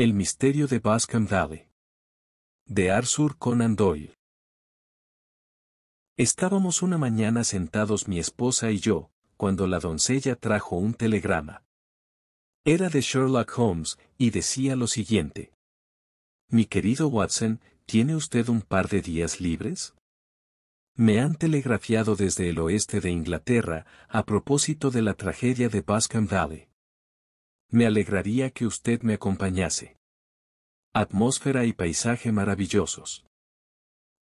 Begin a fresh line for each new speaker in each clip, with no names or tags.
El misterio de Bascom Valley. De Arthur Conan Doyle. Estábamos una mañana sentados mi esposa y yo, cuando la doncella trajo un telegrama. Era de Sherlock Holmes y decía lo siguiente. Mi querido Watson, ¿tiene usted un par de días libres? Me han telegrafiado desde el oeste de Inglaterra a propósito de la tragedia de Bascom Valley. Me alegraría que usted me acompañase. Atmósfera y paisaje maravillosos.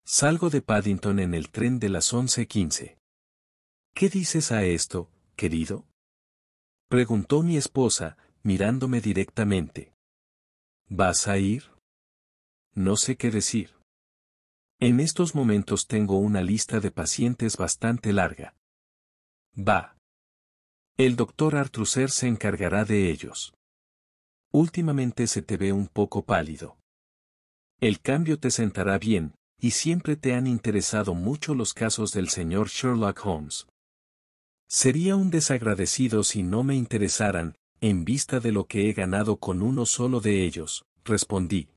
Salgo de Paddington en el tren de las 11.15. ¿Qué dices a esto, querido? Preguntó mi esposa, mirándome directamente. ¿Vas a ir? No sé qué decir. En estos momentos tengo una lista de pacientes bastante larga. Va. El doctor Artruser se encargará de ellos. Últimamente se te ve un poco pálido. El cambio te sentará bien, y siempre te han interesado mucho los casos del señor Sherlock Holmes. Sería un desagradecido si no me interesaran, en vista de lo que he ganado con uno solo de ellos, respondí.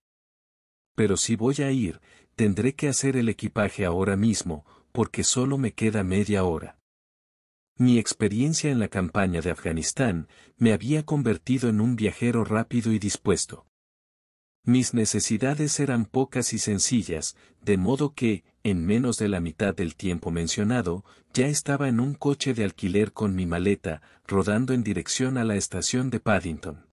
Pero si voy a ir, tendré que hacer el equipaje ahora mismo, porque solo me queda media hora. Mi experiencia en la campaña de Afganistán me había convertido en un viajero rápido y dispuesto. Mis necesidades eran pocas y sencillas, de modo que, en menos de la mitad del tiempo mencionado, ya estaba en un coche de alquiler con mi maleta, rodando en dirección a la estación de Paddington.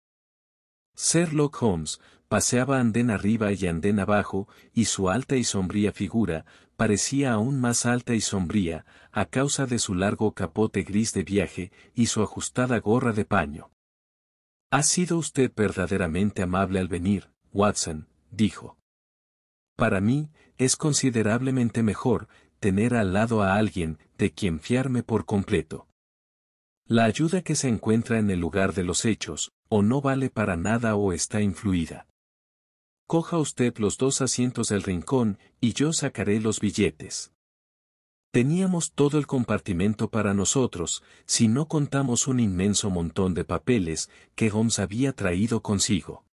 Sherlock Holmes paseaba andén arriba y andén abajo, y su alta y sombría figura parecía aún más alta y sombría, a causa de su largo capote gris de viaje y su ajustada gorra de paño. Ha sido usted verdaderamente amable al venir, Watson, dijo. Para mí, es considerablemente mejor tener al lado a alguien de quien fiarme por completo. La ayuda que se encuentra en el lugar de los hechos, o no vale para nada o está influida. Coja usted los dos asientos del rincón, y yo sacaré los billetes. Teníamos todo el compartimento para nosotros, si no contamos un inmenso montón de papeles que Holmes había traído consigo.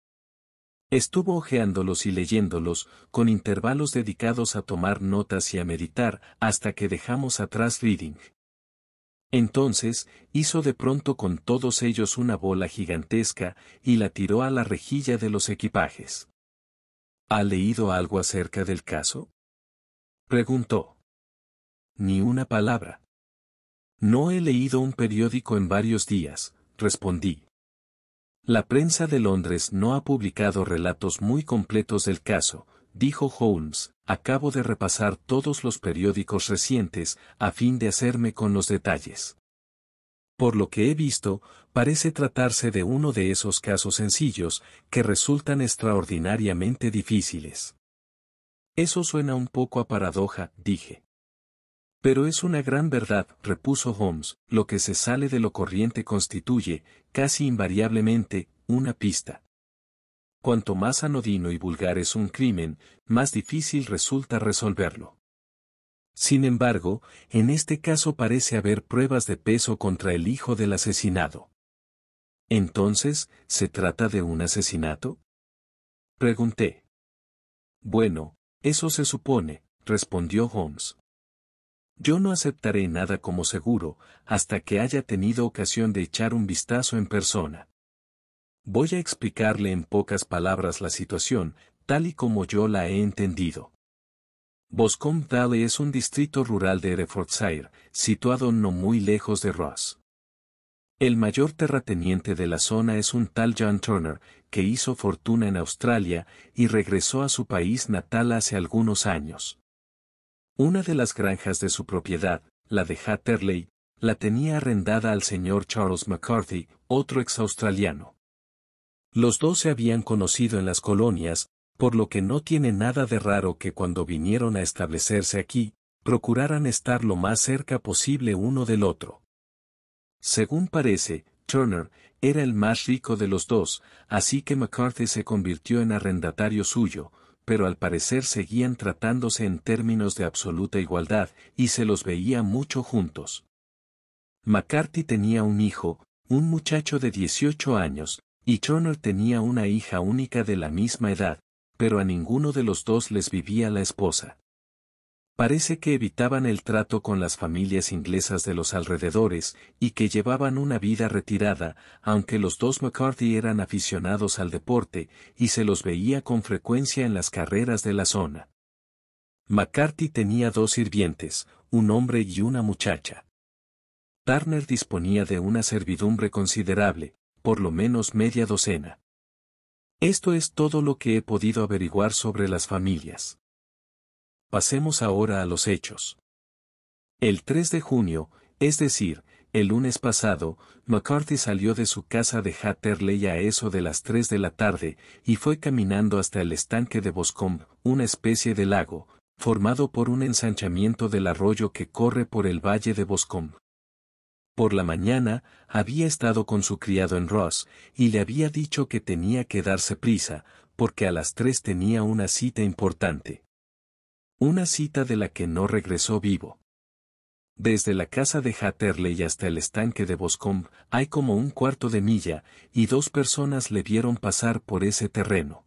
Estuvo hojeándolos y leyéndolos, con intervalos dedicados a tomar notas y a meditar, hasta que dejamos atrás Reading. Entonces, hizo de pronto con todos ellos una bola gigantesca y la tiró a la rejilla de los equipajes. ¿Ha leído algo acerca del caso? preguntó. Ni una palabra. No he leído un periódico en varios días, respondí. La prensa de Londres no ha publicado relatos muy completos del caso, dijo Holmes, acabo de repasar todos los periódicos recientes, a fin de hacerme con los detalles. Por lo que he visto, parece tratarse de uno de esos casos sencillos que resultan extraordinariamente difíciles. Eso suena un poco a paradoja, dije. Pero es una gran verdad, repuso Holmes, lo que se sale de lo corriente constituye, casi invariablemente, una pista. Cuanto más anodino y vulgar es un crimen, más difícil resulta resolverlo. Sin embargo, en este caso parece haber pruebas de peso contra el hijo del asesinado. Entonces, ¿se trata de un asesinato? Pregunté. Bueno, eso se supone, respondió Holmes. Yo no aceptaré nada como seguro, hasta que haya tenido ocasión de echar un vistazo en persona. Voy a explicarle en pocas palabras la situación, tal y como yo la he entendido. Boscombe Valley es un distrito rural de Herefordshire, situado no muy lejos de Ross. El mayor terrateniente de la zona es un tal John Turner, que hizo fortuna en Australia y regresó a su país natal hace algunos años. Una de las granjas de su propiedad, la de Hatterley, la tenía arrendada al señor Charles McCarthy, otro ex australiano. Los dos se habían conocido en las colonias, por lo que no tiene nada de raro que cuando vinieron a establecerse aquí, procuraran estar lo más cerca posible uno del otro. Según parece, Turner era el más rico de los dos, así que McCarthy se convirtió en arrendatario suyo, pero al parecer seguían tratándose en términos de absoluta igualdad y se los veía mucho juntos. McCarthy tenía un hijo, un muchacho de 18 años, y Chonor tenía una hija única de la misma edad, pero a ninguno de los dos les vivía la esposa. Parece que evitaban el trato con las familias inglesas de los alrededores y que llevaban una vida retirada, aunque los dos McCarthy eran aficionados al deporte y se los veía con frecuencia en las carreras de la zona. McCarthy tenía dos sirvientes, un hombre y una muchacha. Turner disponía de una servidumbre considerable, por lo menos media docena. Esto es todo lo que he podido averiguar sobre las familias. Pasemos ahora a los hechos. El 3 de junio, es decir, el lunes pasado, McCarthy salió de su casa de Hatterley a eso de las 3 de la tarde y fue caminando hasta el estanque de Boscombe, una especie de lago, formado por un ensanchamiento del arroyo que corre por el valle de Boscombe. Por la mañana, había estado con su criado en Ross, y le había dicho que tenía que darse prisa, porque a las tres tenía una cita importante. Una cita de la que no regresó vivo. Desde la casa de Hatterley hasta el estanque de Boscombe hay como un cuarto de milla, y dos personas le vieron pasar por ese terreno.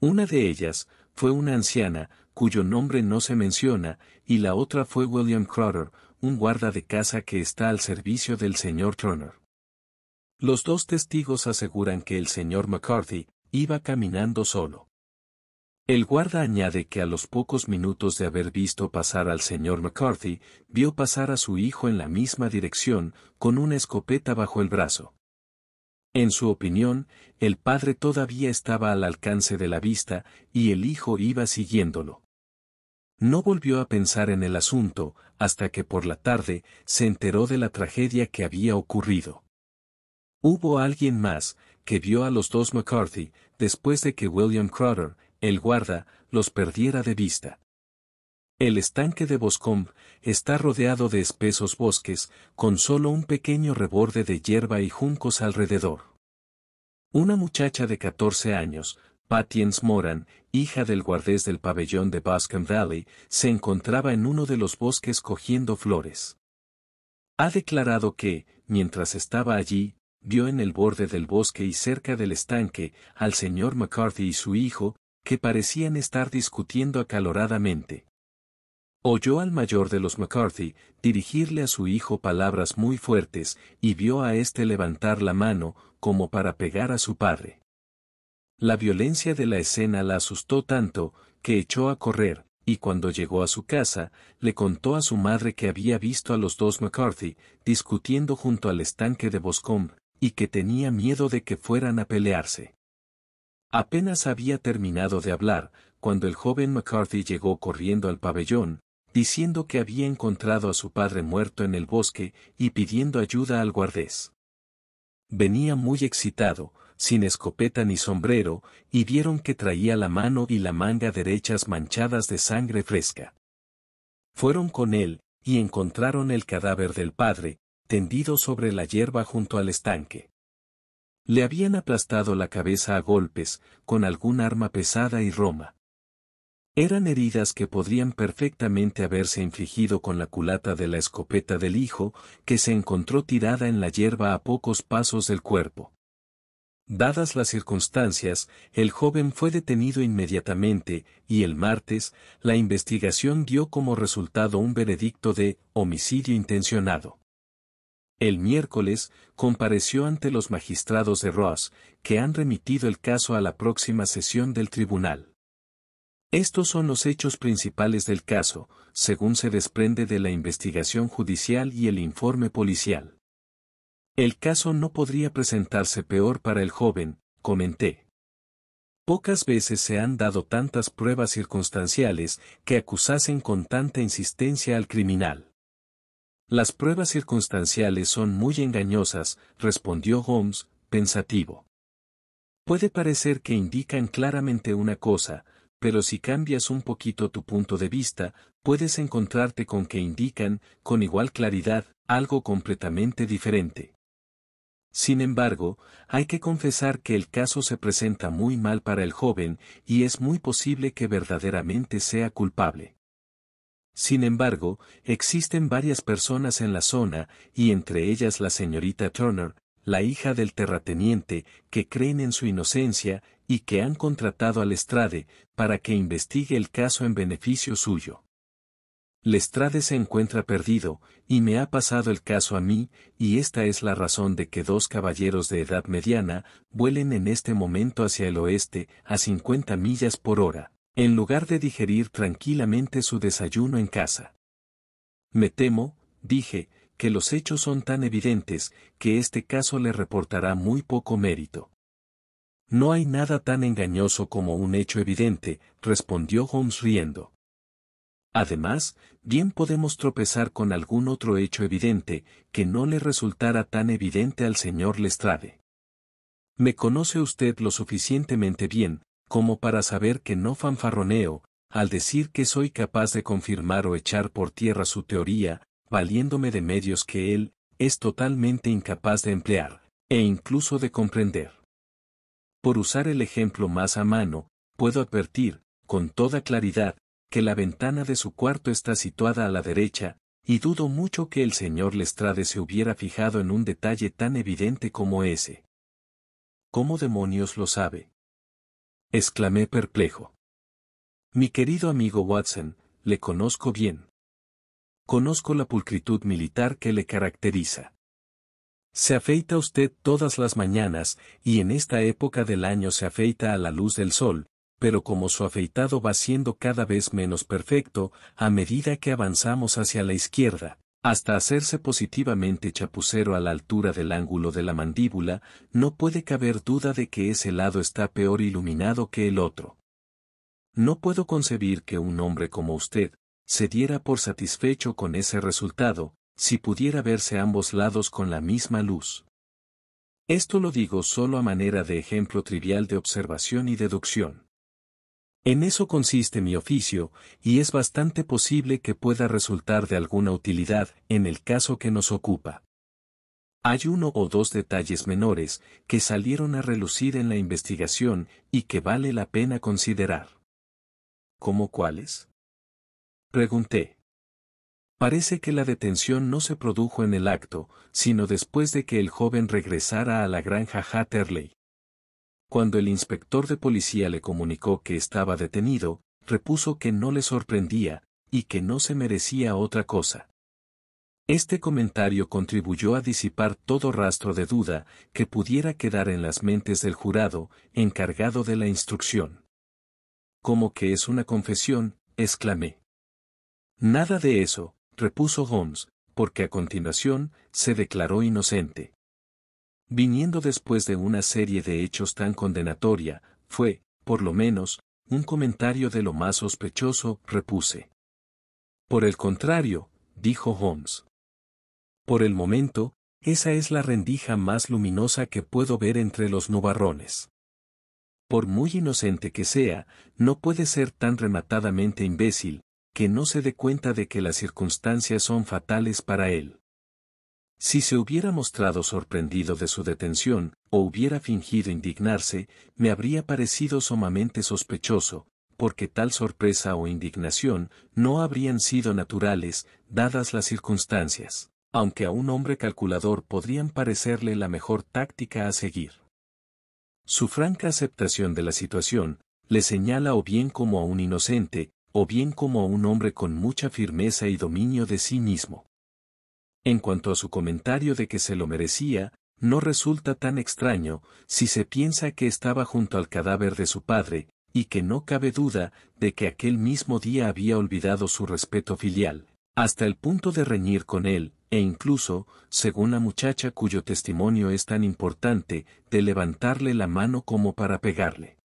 Una de ellas fue una anciana, cuyo nombre no se menciona, y la otra fue William Crowder, un guarda de casa que está al servicio del señor Turner. Los dos testigos aseguran que el señor McCarthy iba caminando solo. El guarda añade que a los pocos minutos de haber visto pasar al señor McCarthy, vio pasar a su hijo en la misma dirección, con una escopeta bajo el brazo. En su opinión, el padre todavía estaba al alcance de la vista y el hijo iba siguiéndolo. No volvió a pensar en el asunto hasta que por la tarde se enteró de la tragedia que había ocurrido. Hubo alguien más que vio a los dos McCarthy después de que William Crowder, el guarda, los perdiera de vista. El estanque de Boscombe está rodeado de espesos bosques, con solo un pequeño reborde de hierba y juncos alrededor. Una muchacha de 14 años, Patience Moran, hija del guardés del pabellón de Boscombe Valley, se encontraba en uno de los bosques cogiendo flores. Ha declarado que, mientras estaba allí, vio en el borde del bosque y cerca del estanque al señor McCarthy y su hijo, que parecían estar discutiendo acaloradamente. Oyó al mayor de los McCarthy dirigirle a su hijo palabras muy fuertes y vio a éste levantar la mano como para pegar a su padre. La violencia de la escena la asustó tanto que echó a correr, y cuando llegó a su casa, le contó a su madre que había visto a los dos McCarthy discutiendo junto al estanque de Boscombe, y que tenía miedo de que fueran a pelearse. Apenas había terminado de hablar, cuando el joven McCarthy llegó corriendo al pabellón, diciendo que había encontrado a su padre muerto en el bosque y pidiendo ayuda al guardés. Venía muy excitado, sin escopeta ni sombrero, y vieron que traía la mano y la manga derechas manchadas de sangre fresca. Fueron con él, y encontraron el cadáver del padre, tendido sobre la hierba junto al estanque. Le habían aplastado la cabeza a golpes, con algún arma pesada y roma. Eran heridas que podrían perfectamente haberse infligido con la culata de la escopeta del hijo, que se encontró tirada en la hierba a pocos pasos del cuerpo. Dadas las circunstancias, el joven fue detenido inmediatamente, y el martes, la investigación dio como resultado un veredicto de homicidio intencionado. El miércoles, compareció ante los magistrados de Ross, que han remitido el caso a la próxima sesión del tribunal. Estos son los hechos principales del caso, según se desprende de la investigación judicial y el informe policial. El caso no podría presentarse peor para el joven, comenté. Pocas veces se han dado tantas pruebas circunstanciales que acusasen con tanta insistencia al criminal. Las pruebas circunstanciales son muy engañosas, respondió Holmes, pensativo. Puede parecer que indican claramente una cosa, pero si cambias un poquito tu punto de vista, puedes encontrarte con que indican, con igual claridad, algo completamente diferente. Sin embargo, hay que confesar que el caso se presenta muy mal para el joven y es muy posible que verdaderamente sea culpable. Sin embargo, existen varias personas en la zona, y entre ellas la señorita Turner, la hija del terrateniente, que creen en su inocencia y que han contratado a Lestrade para que investigue el caso en beneficio suyo. Lestrade se encuentra perdido, y me ha pasado el caso a mí, y esta es la razón de que dos caballeros de edad mediana vuelen en este momento hacia el oeste, a 50 millas por hora en lugar de digerir tranquilamente su desayuno en casa. Me temo, dije, que los hechos son tan evidentes que este caso le reportará muy poco mérito. No hay nada tan engañoso como un hecho evidente, respondió Holmes riendo. Además, bien podemos tropezar con algún otro hecho evidente que no le resultara tan evidente al señor Lestrade. Me conoce usted lo suficientemente bien como para saber que no fanfarroneo, al decir que soy capaz de confirmar o echar por tierra su teoría, valiéndome de medios que él es totalmente incapaz de emplear, e incluso de comprender. Por usar el ejemplo más a mano, puedo advertir, con toda claridad, que la ventana de su cuarto está situada a la derecha, y dudo mucho que el señor Lestrade se hubiera fijado en un detalle tan evidente como ese. ¿Cómo demonios lo sabe? exclamé perplejo. Mi querido amigo Watson, le conozco bien. Conozco la pulcritud militar que le caracteriza. Se afeita usted todas las mañanas, y en esta época del año se afeita a la luz del sol, pero como su afeitado va siendo cada vez menos perfecto, a medida que avanzamos hacia la izquierda, hasta hacerse positivamente chapucero a la altura del ángulo de la mandíbula, no puede caber duda de que ese lado está peor iluminado que el otro. No puedo concebir que un hombre como usted, se diera por satisfecho con ese resultado, si pudiera verse ambos lados con la misma luz. Esto lo digo solo a manera de ejemplo trivial de observación y deducción. En eso consiste mi oficio, y es bastante posible que pueda resultar de alguna utilidad en el caso que nos ocupa. Hay uno o dos detalles menores que salieron a relucir en la investigación y que vale la pena considerar. ¿Cómo cuáles? Pregunté. Parece que la detención no se produjo en el acto, sino después de que el joven regresara a la granja Hatterley. Cuando el inspector de policía le comunicó que estaba detenido, repuso que no le sorprendía, y que no se merecía otra cosa. Este comentario contribuyó a disipar todo rastro de duda que pudiera quedar en las mentes del jurado encargado de la instrucción. Como que es una confesión, exclamé. Nada de eso, repuso Holmes, porque a continuación se declaró inocente viniendo después de una serie de hechos tan condenatoria, fue, por lo menos, un comentario de lo más sospechoso, repuse. Por el contrario, dijo Holmes. Por el momento, esa es la rendija más luminosa que puedo ver entre los nubarrones. Por muy inocente que sea, no puede ser tan rematadamente imbécil, que no se dé cuenta de que las circunstancias son fatales para él. Si se hubiera mostrado sorprendido de su detención, o hubiera fingido indignarse, me habría parecido sumamente sospechoso, porque tal sorpresa o indignación no habrían sido naturales, dadas las circunstancias, aunque a un hombre calculador podrían parecerle la mejor táctica a seguir. Su franca aceptación de la situación, le señala o bien como a un inocente, o bien como a un hombre con mucha firmeza y dominio de sí mismo. En cuanto a su comentario de que se lo merecía, no resulta tan extraño si se piensa que estaba junto al cadáver de su padre, y que no cabe duda de que aquel mismo día había olvidado su respeto filial, hasta el punto de reñir con él, e incluso, según la muchacha cuyo testimonio es tan importante, de levantarle la mano como para pegarle.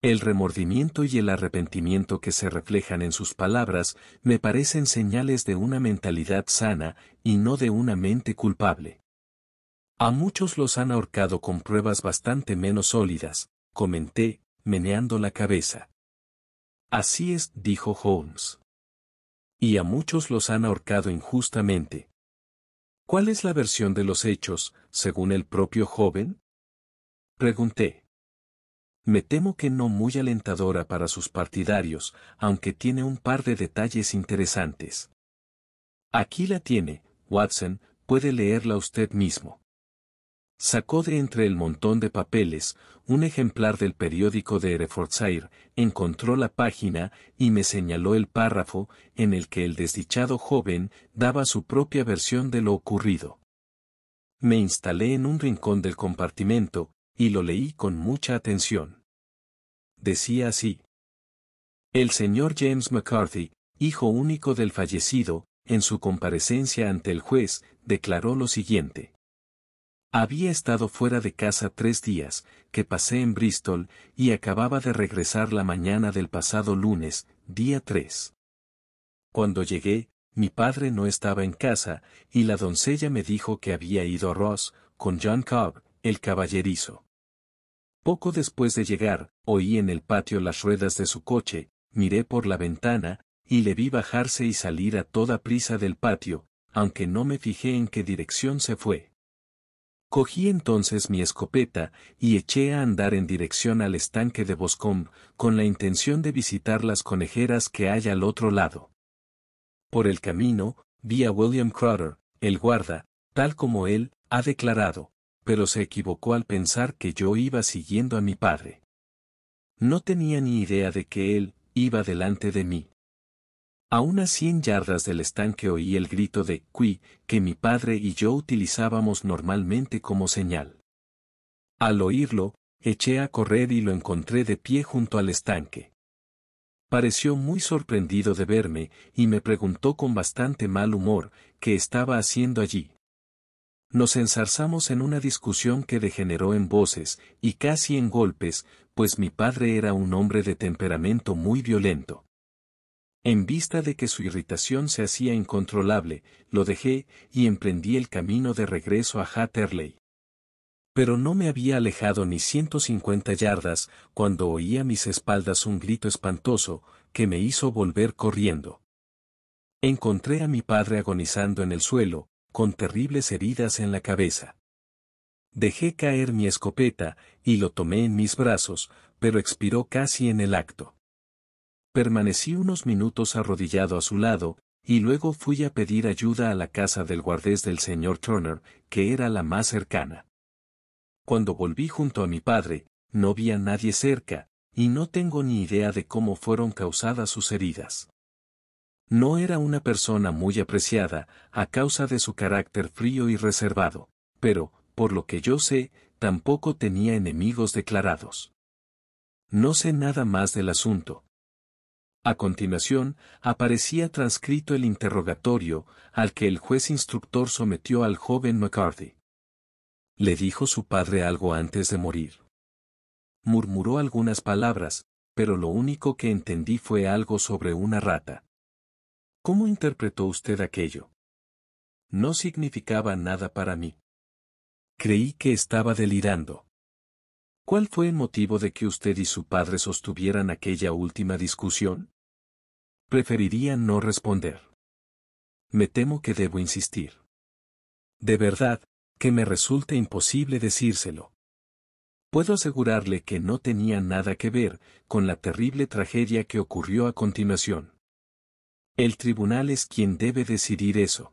El remordimiento y el arrepentimiento que se reflejan en sus palabras me parecen señales de una mentalidad sana y no de una mente culpable. A muchos los han ahorcado con pruebas bastante menos sólidas, comenté, meneando la cabeza. Así es, dijo Holmes. Y a muchos los han ahorcado injustamente. ¿Cuál es la versión de los hechos, según el propio joven? Pregunté me temo que no muy alentadora para sus partidarios, aunque tiene un par de detalles interesantes. Aquí la tiene, Watson, puede leerla usted mismo. Sacó de entre el montón de papeles un ejemplar del periódico de Herefordshire, encontró la página y me señaló el párrafo en el que el desdichado joven daba su propia versión de lo ocurrido. Me instalé en un rincón del compartimento y lo leí con mucha atención decía así. El señor James McCarthy, hijo único del fallecido, en su comparecencia ante el juez, declaró lo siguiente. Había estado fuera de casa tres días, que pasé en Bristol, y acababa de regresar la mañana del pasado lunes, día 3. Cuando llegué, mi padre no estaba en casa, y la doncella me dijo que había ido a Ross, con John Cobb, el caballerizo. Poco después de llegar, oí en el patio las ruedas de su coche, miré por la ventana, y le vi bajarse y salir a toda prisa del patio, aunque no me fijé en qué dirección se fue. Cogí entonces mi escopeta y eché a andar en dirección al estanque de Boscombe, con la intención de visitar las conejeras que hay al otro lado. Por el camino, vi a William Crowder, el guarda, tal como él ha declarado, pero se equivocó al pensar que yo iba siguiendo a mi padre. No tenía ni idea de que él iba delante de mí. A unas cien yardas del estanque oí el grito de «Qui», que mi padre y yo utilizábamos normalmente como señal. Al oírlo, eché a correr y lo encontré de pie junto al estanque. Pareció muy sorprendido de verme y me preguntó con bastante mal humor qué estaba haciendo allí. Nos ensarzamos en una discusión que degeneró en voces, y casi en golpes, pues mi padre era un hombre de temperamento muy violento. En vista de que su irritación se hacía incontrolable, lo dejé y emprendí el camino de regreso a Hatterley. Pero no me había alejado ni 150 yardas cuando oí a mis espaldas un grito espantoso que me hizo volver corriendo. Encontré a mi padre agonizando en el suelo, con terribles heridas en la cabeza. Dejé caer mi escopeta y lo tomé en mis brazos, pero expiró casi en el acto. Permanecí unos minutos arrodillado a su lado, y luego fui a pedir ayuda a la casa del guardés del señor Turner, que era la más cercana. Cuando volví junto a mi padre, no vi a nadie cerca, y no tengo ni idea de cómo fueron causadas sus heridas. No era una persona muy apreciada, a causa de su carácter frío y reservado, pero, por lo que yo sé, tampoco tenía enemigos declarados. No sé nada más del asunto. A continuación, aparecía transcrito el interrogatorio al que el juez instructor sometió al joven McCarthy. Le dijo su padre algo antes de morir. Murmuró algunas palabras, pero lo único que entendí fue algo sobre una rata. ¿Cómo interpretó usted aquello? No significaba nada para mí. Creí que estaba delirando. ¿Cuál fue el motivo de que usted y su padre sostuvieran aquella última discusión? Preferiría no responder. Me temo que debo insistir. De verdad, que me resulta imposible decírselo. Puedo asegurarle que no tenía nada que ver con la terrible tragedia que ocurrió a continuación. El tribunal es quien debe decidir eso.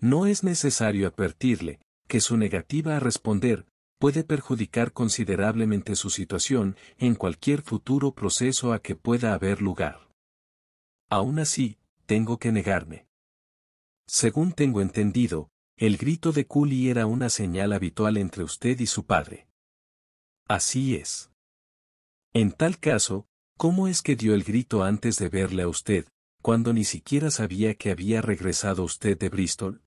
No es necesario advertirle que su negativa a responder puede perjudicar considerablemente su situación en cualquier futuro proceso a que pueda haber lugar. Aún así, tengo que negarme. Según tengo entendido, el grito de Cooley era una señal habitual entre usted y su padre. Así es. En tal caso, ¿cómo es que dio el grito antes de verle a usted, cuando ni siquiera sabía que había regresado usted de Bristol?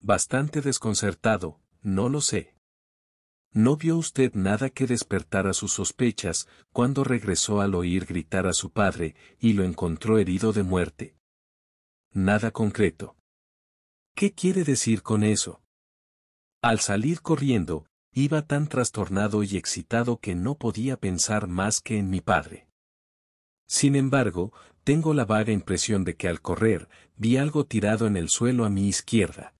Bastante desconcertado, no lo sé. ¿No vio usted nada que despertara sus sospechas cuando regresó al oír gritar a su padre y lo encontró herido de muerte? Nada concreto. ¿Qué quiere decir con eso? Al salir corriendo, iba tan trastornado y excitado que no podía pensar más que en mi padre. Sin embargo, tengo la vaga impresión de que al correr, vi algo tirado en el suelo a mi izquierda.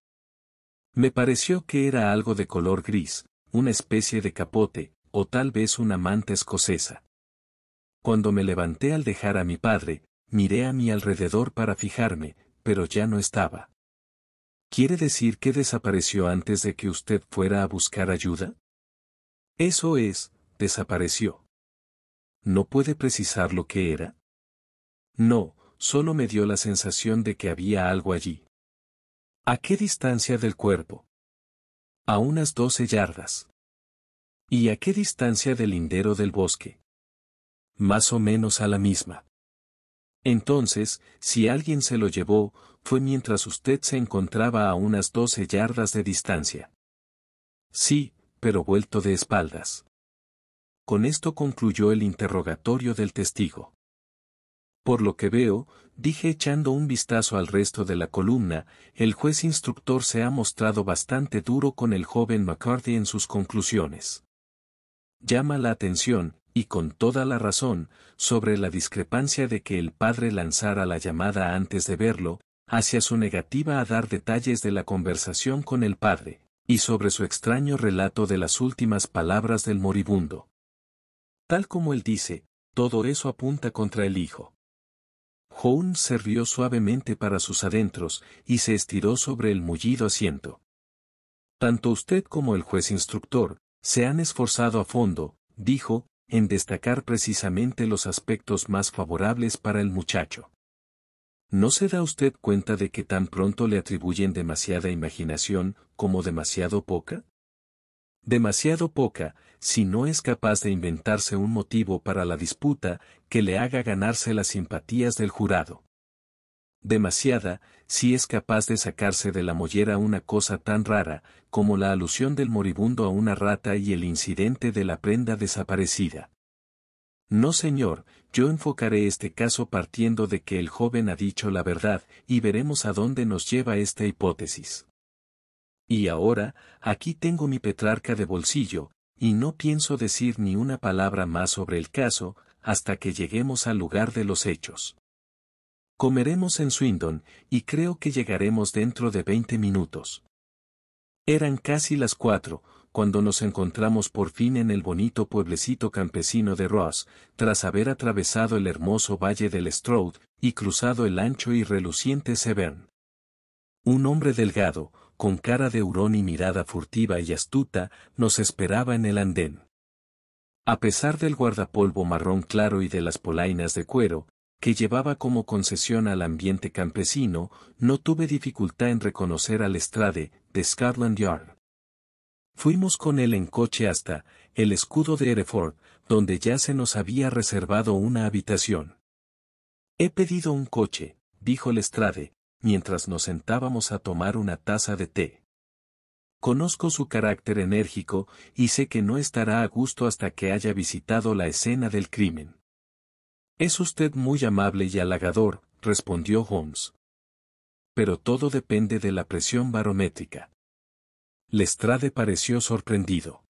Me pareció que era algo de color gris, una especie de capote, o tal vez una manta escocesa. Cuando me levanté al dejar a mi padre, miré a mi alrededor para fijarme, pero ya no estaba. ¿Quiere decir que desapareció antes de que usted fuera a buscar ayuda? Eso es, desapareció. ¿No puede precisar lo que era? No, solo me dio la sensación de que había algo allí. ¿A qué distancia del cuerpo? A unas doce yardas. ¿Y a qué distancia del lindero del bosque? Más o menos a la misma. Entonces, si alguien se lo llevó, fue mientras usted se encontraba a unas doce yardas de distancia. Sí, pero vuelto de espaldas. Con esto concluyó el interrogatorio del testigo. Por lo que veo, dije echando un vistazo al resto de la columna, el juez instructor se ha mostrado bastante duro con el joven McCarthy en sus conclusiones. Llama la atención, y con toda la razón, sobre la discrepancia de que el padre lanzara la llamada antes de verlo, hacia su negativa a dar detalles de la conversación con el padre, y sobre su extraño relato de las últimas palabras del moribundo. Tal como él dice, todo eso apunta contra el hijo. Houn se rió suavemente para sus adentros y se estiró sobre el mullido asiento. Tanto usted como el juez instructor se han esforzado a fondo, dijo, en destacar precisamente los aspectos más favorables para el muchacho. ¿No se da usted cuenta de que tan pronto le atribuyen demasiada imaginación como demasiado poca? demasiado poca, si no es capaz de inventarse un motivo para la disputa que le haga ganarse las simpatías del jurado. Demasiada, si es capaz de sacarse de la mollera una cosa tan rara como la alusión del moribundo a una rata y el incidente de la prenda desaparecida. No, señor, yo enfocaré este caso partiendo de que el joven ha dicho la verdad y veremos a dónde nos lleva esta hipótesis. Y ahora, aquí tengo mi Petrarca de bolsillo, y no pienso decir ni una palabra más sobre el caso, hasta que lleguemos al lugar de los hechos. Comeremos en Swindon, y creo que llegaremos dentro de veinte minutos. Eran casi las cuatro, cuando nos encontramos por fin en el bonito pueblecito campesino de Ross, tras haber atravesado el hermoso valle del Stroud y cruzado el ancho y reluciente Severn. Un hombre delgado, con cara de hurón y mirada furtiva y astuta, nos esperaba en el andén. A pesar del guardapolvo marrón claro y de las polainas de cuero, que llevaba como concesión al ambiente campesino, no tuve dificultad en reconocer al Estrade, de Scotland Yard. Fuimos con él en coche hasta el escudo de Hereford, donde ya se nos había reservado una habitación. He pedido un coche, dijo el estrade, mientras nos sentábamos a tomar una taza de té. Conozco su carácter enérgico y sé que no estará a gusto hasta que haya visitado la escena del crimen. Es usted muy amable y halagador, respondió Holmes. Pero todo depende de la presión barométrica. Lestrade pareció sorprendido.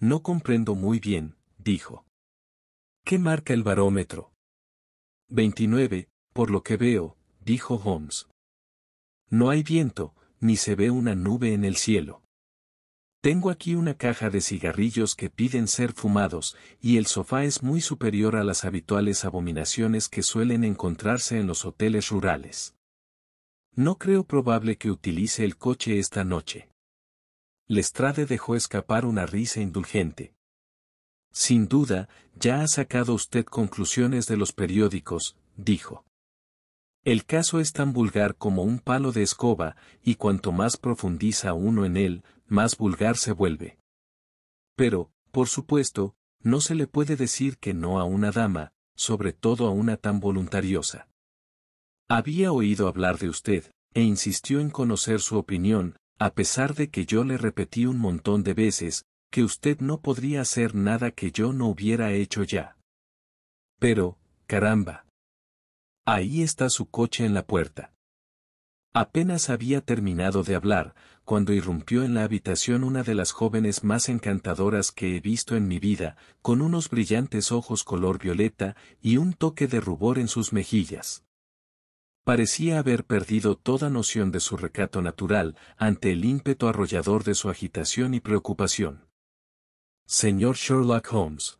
No comprendo muy bien, dijo. ¿Qué marca el barómetro? 29, por lo que veo, dijo Holmes. No hay viento, ni se ve una nube en el cielo. Tengo aquí una caja de cigarrillos que piden ser fumados, y el sofá es muy superior a las habituales abominaciones que suelen encontrarse en los hoteles rurales. No creo probable que utilice el coche esta noche. Lestrade dejó escapar una risa indulgente. Sin duda, ya ha sacado usted conclusiones de los periódicos, dijo. El caso es tan vulgar como un palo de escoba, y cuanto más profundiza uno en él, más vulgar se vuelve. Pero, por supuesto, no se le puede decir que no a una dama, sobre todo a una tan voluntariosa. Había oído hablar de usted, e insistió en conocer su opinión, a pesar de que yo le repetí un montón de veces, que usted no podría hacer nada que yo no hubiera hecho ya. Pero, caramba. Ahí está su coche en la puerta. Apenas había terminado de hablar, cuando irrumpió en la habitación una de las jóvenes más encantadoras que he visto en mi vida, con unos brillantes ojos color violeta y un toque de rubor en sus mejillas. Parecía haber perdido toda noción de su recato natural ante el ímpetu arrollador de su agitación y preocupación. Señor Sherlock Holmes.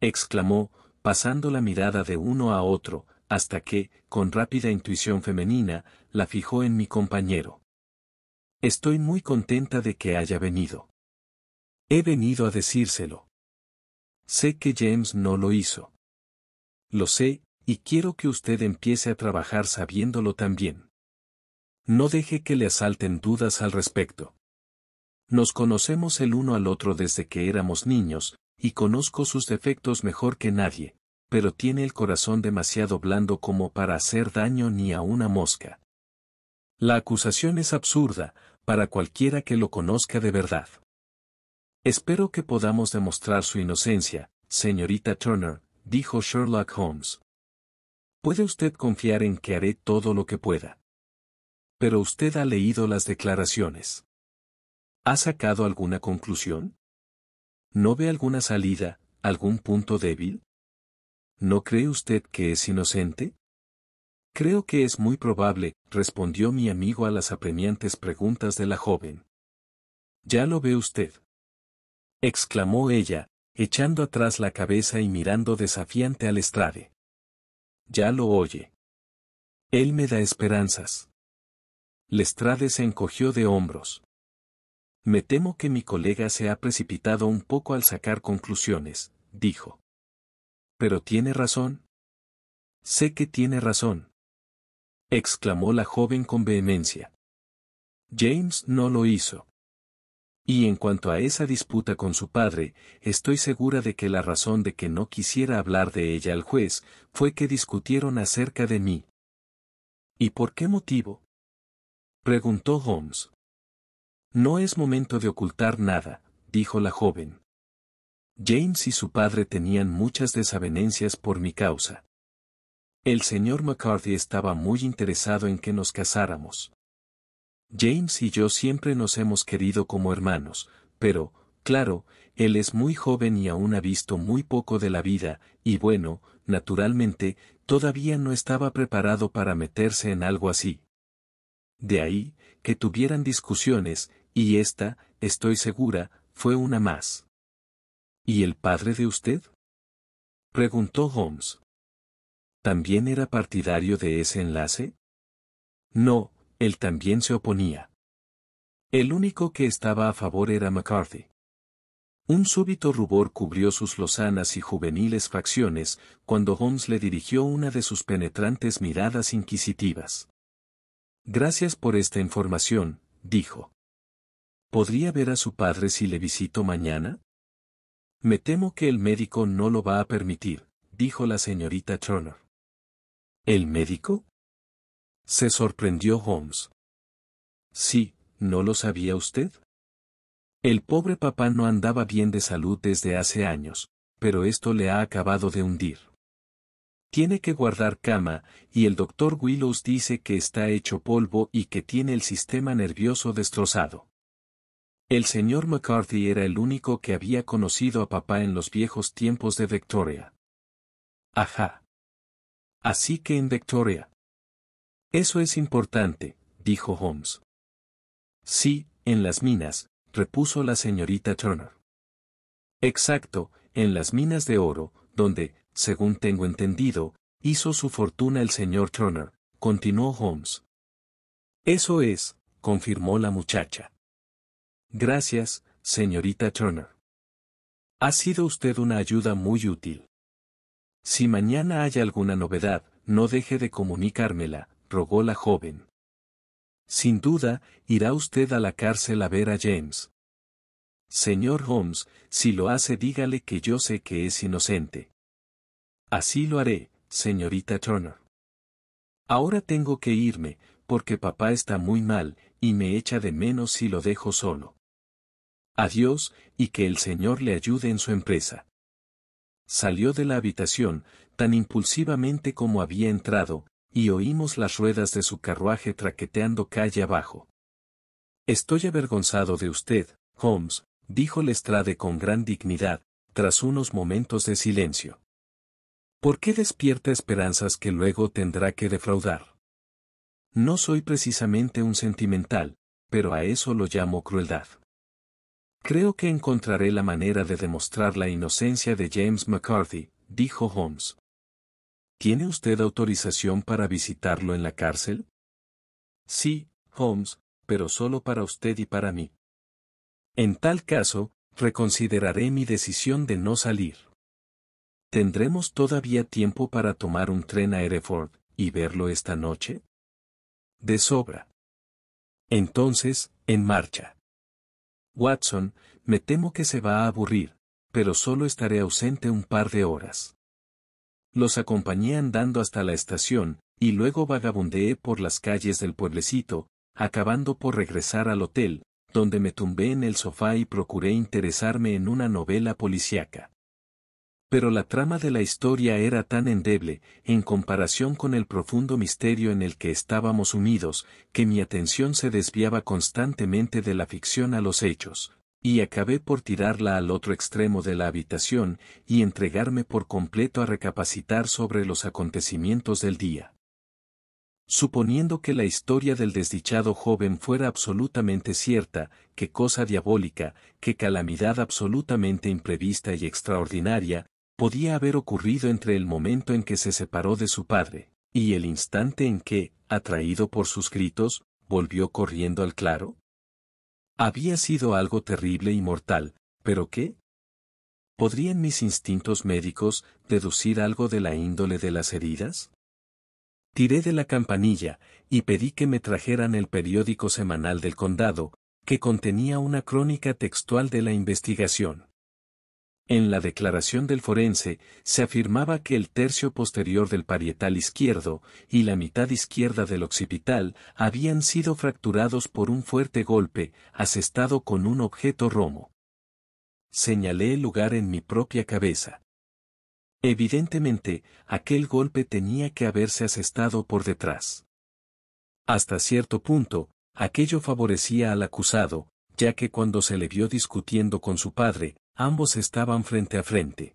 exclamó, pasando la mirada de uno a otro, hasta que, con rápida intuición femenina, la fijó en mi compañero. Estoy muy contenta de que haya venido. He venido a decírselo. Sé que James no lo hizo. Lo sé, y quiero que usted empiece a trabajar sabiéndolo también. No deje que le asalten dudas al respecto. Nos conocemos el uno al otro desde que éramos niños, y conozco sus defectos mejor que nadie, pero tiene el corazón demasiado blando como para hacer daño ni a una mosca. La acusación es absurda, para cualquiera que lo conozca de verdad. Espero que podamos demostrar su inocencia, señorita Turner, dijo Sherlock Holmes. Puede usted confiar en que haré todo lo que pueda. Pero usted ha leído las declaraciones. ¿Ha sacado alguna conclusión? ¿No ve alguna salida, algún punto débil? ¿No cree usted que es inocente? Creo que es muy probable, respondió mi amigo a las apremiantes preguntas de la joven. Ya lo ve usted. exclamó ella, echando atrás la cabeza y mirando desafiante al estrade. Ya lo oye. Él me da esperanzas. Lestrade se encogió de hombros. Me temo que mi colega se ha precipitado un poco al sacar conclusiones, dijo. ¿Pero tiene razón? Sé que tiene razón. exclamó la joven con vehemencia. James no lo hizo. Y en cuanto a esa disputa con su padre, estoy segura de que la razón de que no quisiera hablar de ella al juez fue que discutieron acerca de mí. ¿Y por qué motivo? preguntó Holmes. No es momento de ocultar nada, dijo la joven. James y su padre tenían muchas desavenencias por mi causa. El señor McCarthy estaba muy interesado en que nos casáramos. James y yo siempre nos hemos querido como hermanos, pero, claro, él es muy joven y aún ha visto muy poco de la vida, y bueno, naturalmente, todavía no estaba preparado para meterse en algo así. De ahí, que tuvieran discusiones, y esta, estoy segura, fue una más. ¿Y el padre de usted? preguntó Holmes. ¿También era partidario de ese enlace? No, él también se oponía. El único que estaba a favor era McCarthy. Un súbito rubor cubrió sus lozanas y juveniles facciones cuando Holmes le dirigió una de sus penetrantes miradas inquisitivas. Gracias por esta información, dijo. ¿Podría ver a su padre si le visito mañana? Me temo que el médico no lo va a permitir, dijo la señorita Turner. ¿El médico? Se sorprendió Holmes. Sí, ¿no lo sabía usted? El pobre papá no andaba bien de salud desde hace años, pero esto le ha acabado de hundir. Tiene que guardar cama, y el doctor Willows dice que está hecho polvo y que tiene el sistema nervioso destrozado. El señor McCarthy era el único que había conocido a papá en los viejos tiempos de Victoria. Ajá. Así que en Victoria. Eso es importante, dijo Holmes. Sí, en las minas, repuso la señorita Turner. Exacto, en las minas de oro, donde, según tengo entendido, hizo su fortuna el señor Turner, continuó Holmes. Eso es, confirmó la muchacha. Gracias, señorita Turner. Ha sido usted una ayuda muy útil. Si mañana hay alguna novedad, no deje de comunicármela, rogó la joven. Sin duda, irá usted a la cárcel a ver a James. Señor Holmes, si lo hace dígale que yo sé que es inocente. Así lo haré, señorita Turner. Ahora tengo que irme, porque papá está muy mal, y me echa de menos si lo dejo solo. Adiós, y que el Señor le ayude en su empresa. Salió de la habitación, tan impulsivamente como había entrado, y oímos las ruedas de su carruaje traqueteando calle abajo. Estoy avergonzado de usted, Holmes, dijo Lestrade con gran dignidad, tras unos momentos de silencio. ¿Por qué despierta esperanzas que luego tendrá que defraudar? No soy precisamente un sentimental, pero a eso lo llamo crueldad. Creo que encontraré la manera de demostrar la inocencia de James McCarthy, dijo Holmes. ¿Tiene usted autorización para visitarlo en la cárcel? Sí, Holmes, pero solo para usted y para mí. En tal caso, reconsideraré mi decisión de no salir. ¿Tendremos todavía tiempo para tomar un tren a Hereford y verlo esta noche? De sobra. Entonces, en marcha. Watson, me temo que se va a aburrir, pero solo estaré ausente un par de horas. Los acompañé andando hasta la estación, y luego vagabundeé por las calles del pueblecito, acabando por regresar al hotel, donde me tumbé en el sofá y procuré interesarme en una novela policíaca. Pero la trama de la historia era tan endeble, en comparación con el profundo misterio en el que estábamos unidos, que mi atención se desviaba constantemente de la ficción a los hechos, y acabé por tirarla al otro extremo de la habitación y entregarme por completo a recapacitar sobre los acontecimientos del día. Suponiendo que la historia del desdichado joven fuera absolutamente cierta, qué cosa diabólica, qué calamidad absolutamente imprevista y extraordinaria, podía haber ocurrido entre el momento en que se separó de su padre, y el instante en que, atraído por sus gritos, volvió corriendo al claro? Había sido algo terrible y mortal, pero ¿qué? ¿Podrían mis instintos médicos deducir algo de la índole de las heridas? Tiré de la campanilla y pedí que me trajeran el periódico semanal del condado, que contenía una crónica textual de la investigación. En la declaración del forense, se afirmaba que el tercio posterior del parietal izquierdo y la mitad izquierda del occipital habían sido fracturados por un fuerte golpe, asestado con un objeto romo. Señalé el lugar en mi propia cabeza. Evidentemente, aquel golpe tenía que haberse asestado por detrás. Hasta cierto punto, aquello favorecía al acusado, ya que cuando se le vio discutiendo con su padre, ambos estaban frente a frente.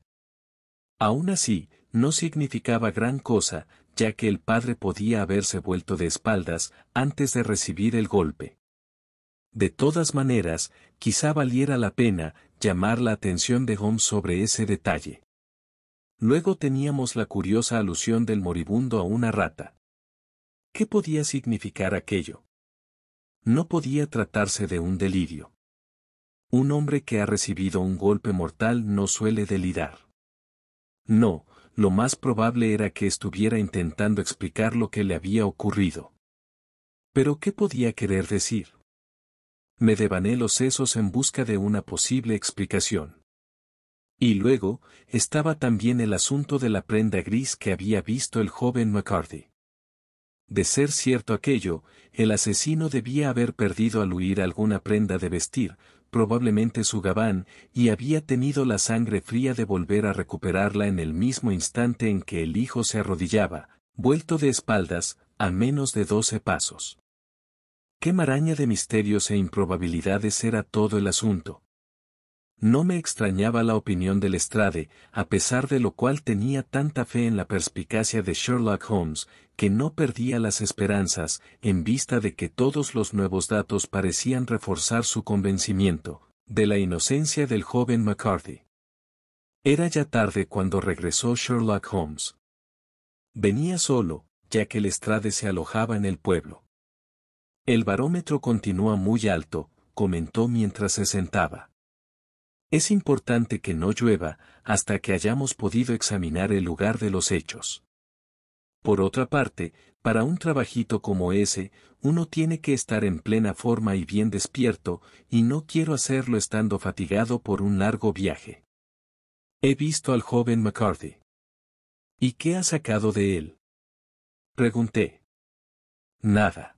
Aún así, no significaba gran cosa, ya que el padre podía haberse vuelto de espaldas antes de recibir el golpe. De todas maneras, quizá valiera la pena llamar la atención de Holmes sobre ese detalle. Luego teníamos la curiosa alusión del moribundo a una rata. ¿Qué podía significar aquello? No podía tratarse de un delirio. Un hombre que ha recibido un golpe mortal no suele delirar. No, lo más probable era que estuviera intentando explicar lo que le había ocurrido. Pero ¿qué podía querer decir? Me devané los sesos en busca de una posible explicación. Y luego, estaba también el asunto de la prenda gris que había visto el joven McCarthy. De ser cierto aquello, el asesino debía haber perdido al huir alguna prenda de vestir, probablemente su gabán, y había tenido la sangre fría de volver a recuperarla en el mismo instante en que el hijo se arrodillaba, vuelto de espaldas, a menos de doce pasos. Qué maraña de misterios e improbabilidades era todo el asunto, no me extrañaba la opinión del Estrade, a pesar de lo cual tenía tanta fe en la perspicacia de Sherlock Holmes, que no perdía las esperanzas, en vista de que todos los nuevos datos parecían reforzar su convencimiento, de la inocencia del joven McCarthy. Era ya tarde cuando regresó Sherlock Holmes. Venía solo, ya que el Estrade se alojaba en el pueblo. El barómetro continúa muy alto, comentó mientras se sentaba. Es importante que no llueva hasta que hayamos podido examinar el lugar de los hechos. Por otra parte, para un trabajito como ese, uno tiene que estar en plena forma y bien despierto, y no quiero hacerlo estando fatigado por un largo viaje. He visto al joven McCarthy. ¿Y qué ha sacado de él? Pregunté. Nada.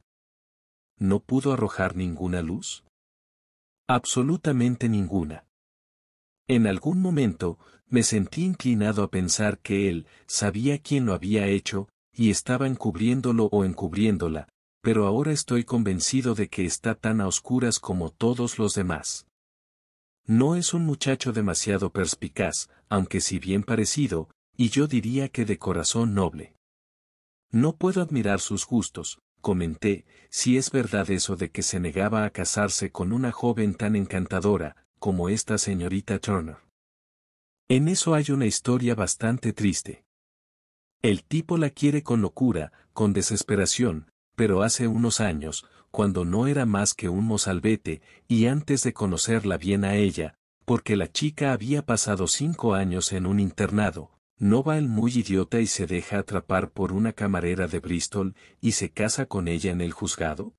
¿No pudo arrojar ninguna luz? Absolutamente ninguna. En algún momento, me sentí inclinado a pensar que él sabía quién lo había hecho, y estaba encubriéndolo o encubriéndola, pero ahora estoy convencido de que está tan a oscuras como todos los demás. No es un muchacho demasiado perspicaz, aunque si bien parecido, y yo diría que de corazón noble. No puedo admirar sus gustos, comenté, si es verdad eso de que se negaba a casarse con una joven tan encantadora, como esta señorita Turner. En eso hay una historia bastante triste. El tipo la quiere con locura, con desesperación, pero hace unos años, cuando no era más que un mozalbete, y antes de conocerla bien a ella, porque la chica había pasado cinco años en un internado, no va el muy idiota y se deja atrapar por una camarera de Bristol y se casa con ella en el juzgado?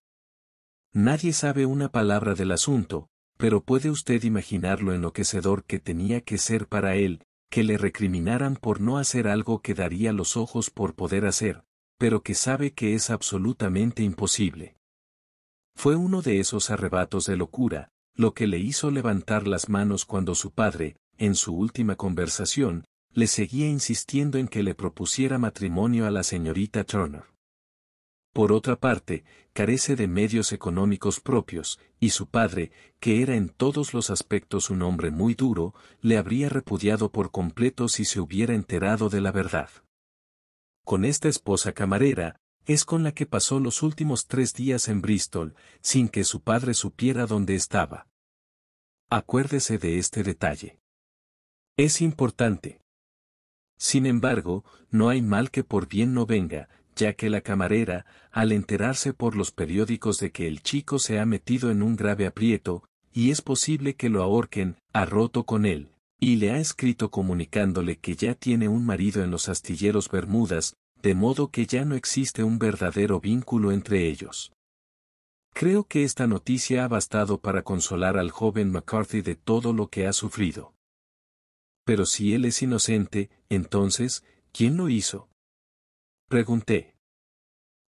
Nadie sabe una palabra del asunto, pero puede usted imaginar lo enloquecedor que tenía que ser para él, que le recriminaran por no hacer algo que daría los ojos por poder hacer, pero que sabe que es absolutamente imposible. Fue uno de esos arrebatos de locura, lo que le hizo levantar las manos cuando su padre, en su última conversación, le seguía insistiendo en que le propusiera matrimonio a la señorita Turner por otra parte, carece de medios económicos propios, y su padre, que era en todos los aspectos un hombre muy duro, le habría repudiado por completo si se hubiera enterado de la verdad. Con esta esposa camarera, es con la que pasó los últimos tres días en Bristol, sin que su padre supiera dónde estaba. Acuérdese de este detalle. Es importante. Sin embargo, no hay mal que por bien no venga, ya que la camarera, al enterarse por los periódicos de que el chico se ha metido en un grave aprieto, y es posible que lo ahorquen, ha roto con él, y le ha escrito comunicándole que ya tiene un marido en los astilleros Bermudas, de modo que ya no existe un verdadero vínculo entre ellos. Creo que esta noticia ha bastado para consolar al joven McCarthy de todo lo que ha sufrido. Pero si él es inocente, entonces, ¿quién lo hizo? Pregunté.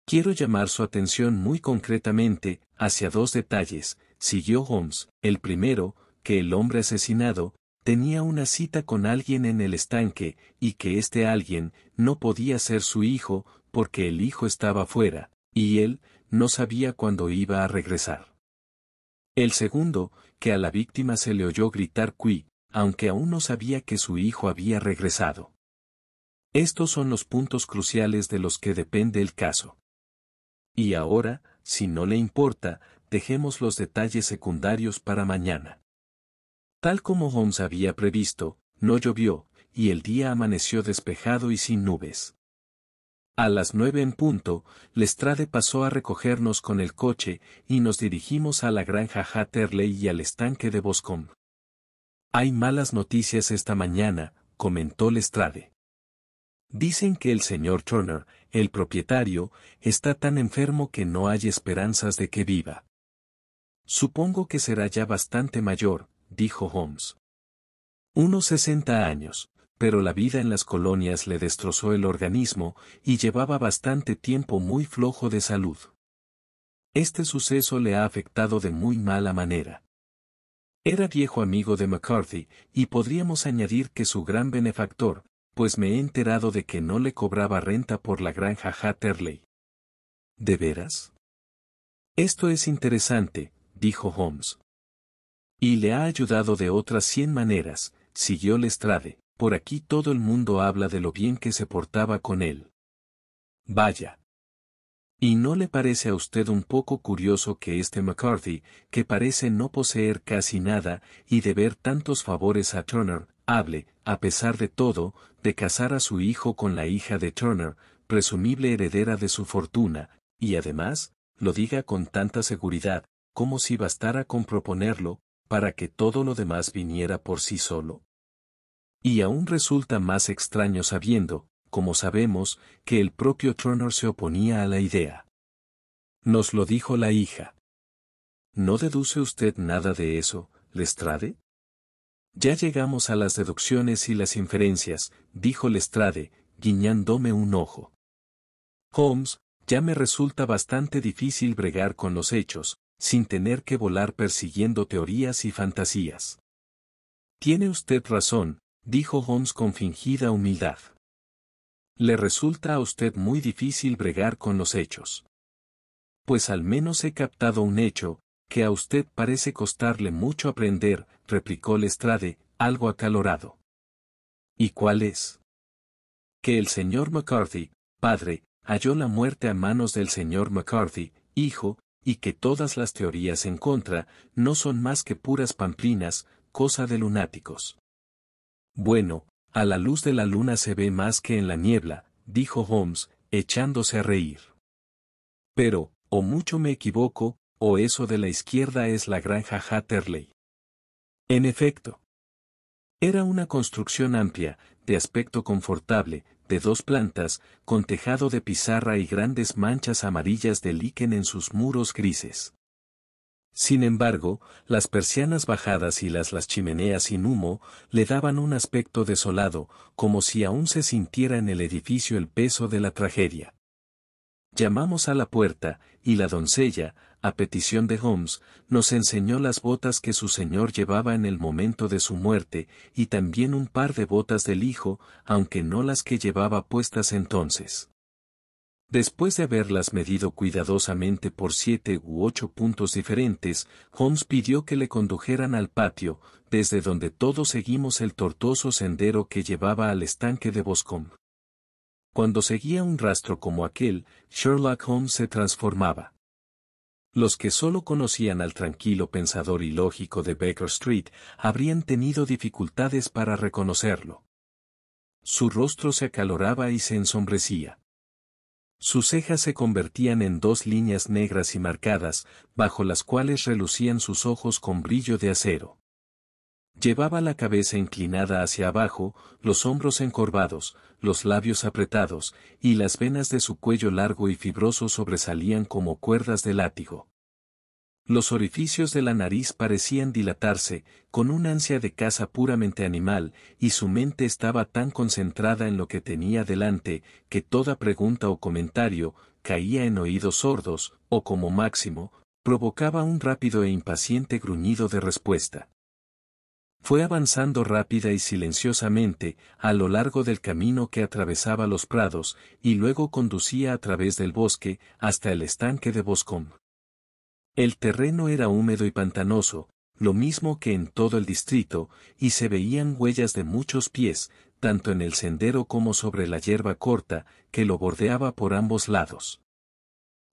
Quiero llamar su atención muy concretamente hacia dos detalles, siguió Holmes. El primero, que el hombre asesinado, tenía una cita con alguien en el estanque, y que este alguien no podía ser su hijo, porque el hijo estaba fuera, y él no sabía cuándo iba a regresar. El segundo, que a la víctima se le oyó gritar qui, aunque aún no sabía que su hijo había regresado. Estos son los puntos cruciales de los que depende el caso. Y ahora, si no le importa, dejemos los detalles secundarios para mañana. Tal como Holmes había previsto, no llovió, y el día amaneció despejado y sin nubes. A las nueve en punto, Lestrade pasó a recogernos con el coche y nos dirigimos a la granja Hatterley y al estanque de Boscombe. Hay malas noticias esta mañana, comentó Lestrade. Dicen que el señor Turner, el propietario, está tan enfermo que no hay esperanzas de que viva. Supongo que será ya bastante mayor, dijo Holmes. Unos sesenta años, pero la vida en las colonias le destrozó el organismo y llevaba bastante tiempo muy flojo de salud. Este suceso le ha afectado de muy mala manera. Era viejo amigo de McCarthy y podríamos añadir que su gran benefactor, pues me he enterado de que no le cobraba renta por la granja Hatterley. ¿De veras? Esto es interesante, dijo Holmes. Y le ha ayudado de otras cien maneras, siguió Lestrade. Por aquí todo el mundo habla de lo bien que se portaba con él. Vaya. ¿Y no le parece a usted un poco curioso que este McCarthy, que parece no poseer casi nada y deber tantos favores a Turner, hable, a pesar de todo, de casar a su hijo con la hija de Turner, presumible heredera de su fortuna, y además, lo diga con tanta seguridad, como si bastara con proponerlo, para que todo lo demás viniera por sí solo. Y aún resulta más extraño sabiendo, como sabemos, que el propio Turner se oponía a la idea. Nos lo dijo la hija. ¿No deduce usted nada de eso, Lestrade? Ya llegamos a las deducciones y las inferencias, dijo Lestrade, guiñándome un ojo. Holmes, ya me resulta bastante difícil bregar con los hechos, sin tener que volar persiguiendo teorías y fantasías. Tiene usted razón, dijo Holmes con fingida humildad. Le resulta a usted muy difícil bregar con los hechos. Pues al menos he captado un hecho, que a usted parece costarle mucho aprender, replicó Lestrade, algo acalorado. ¿Y cuál es? Que el señor McCarthy, padre, halló la muerte a manos del señor McCarthy, hijo, y que todas las teorías en contra no son más que puras pamplinas, cosa de lunáticos. Bueno, a la luz de la luna se ve más que en la niebla, dijo Holmes, echándose a reír. Pero, o mucho me equivoco, o eso de la izquierda es la granja Hatterley. En efecto, era una construcción amplia, de aspecto confortable, de dos plantas, con tejado de pizarra y grandes manchas amarillas de liquen en sus muros grises. Sin embargo, las persianas bajadas y las, las chimeneas sin humo le daban un aspecto desolado, como si aún se sintiera en el edificio el peso de la tragedia. Llamamos a la puerta, y la doncella, a petición de Holmes, nos enseñó las botas que su señor llevaba en el momento de su muerte, y también un par de botas del hijo, aunque no las que llevaba puestas entonces. Después de haberlas medido cuidadosamente por siete u ocho puntos diferentes, Holmes pidió que le condujeran al patio, desde donde todos seguimos el tortuoso sendero que llevaba al estanque de Boscombe. Cuando seguía un rastro como aquel, Sherlock Holmes se transformaba. Los que solo conocían al tranquilo pensador y lógico de Baker Street habrían tenido dificultades para reconocerlo. Su rostro se acaloraba y se ensombrecía. Sus cejas se convertían en dos líneas negras y marcadas, bajo las cuales relucían sus ojos con brillo de acero. Llevaba la cabeza inclinada hacia abajo, los hombros encorvados, los labios apretados, y las venas de su cuello largo y fibroso sobresalían como cuerdas de látigo. Los orificios de la nariz parecían dilatarse, con un ansia de caza puramente animal, y su mente estaba tan concentrada en lo que tenía delante, que toda pregunta o comentario, caía en oídos sordos, o como máximo, provocaba un rápido e impaciente gruñido de respuesta. Fue avanzando rápida y silenciosamente, a lo largo del camino que atravesaba los prados, y luego conducía a través del bosque, hasta el estanque de Boscombe. El terreno era húmedo y pantanoso, lo mismo que en todo el distrito, y se veían huellas de muchos pies, tanto en el sendero como sobre la hierba corta, que lo bordeaba por ambos lados.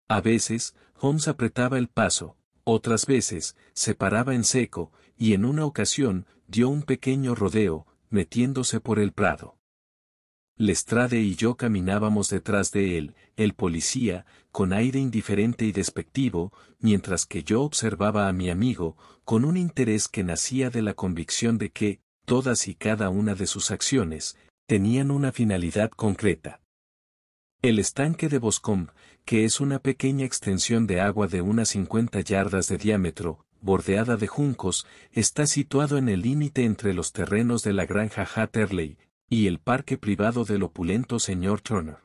A veces, Holmes apretaba el paso, otras veces, se paraba en seco, y en una ocasión, dio un pequeño rodeo, metiéndose por el prado. Lestrade y yo caminábamos detrás de él, el policía, con aire indiferente y despectivo, mientras que yo observaba a mi amigo, con un interés que nacía de la convicción de que, todas y cada una de sus acciones, tenían una finalidad concreta. El estanque de Boscombe, que es una pequeña extensión de agua de unas 50 yardas de diámetro, bordeada de juncos, está situado en el límite entre los terrenos de la granja Hatterley y el parque privado del opulento señor Turner.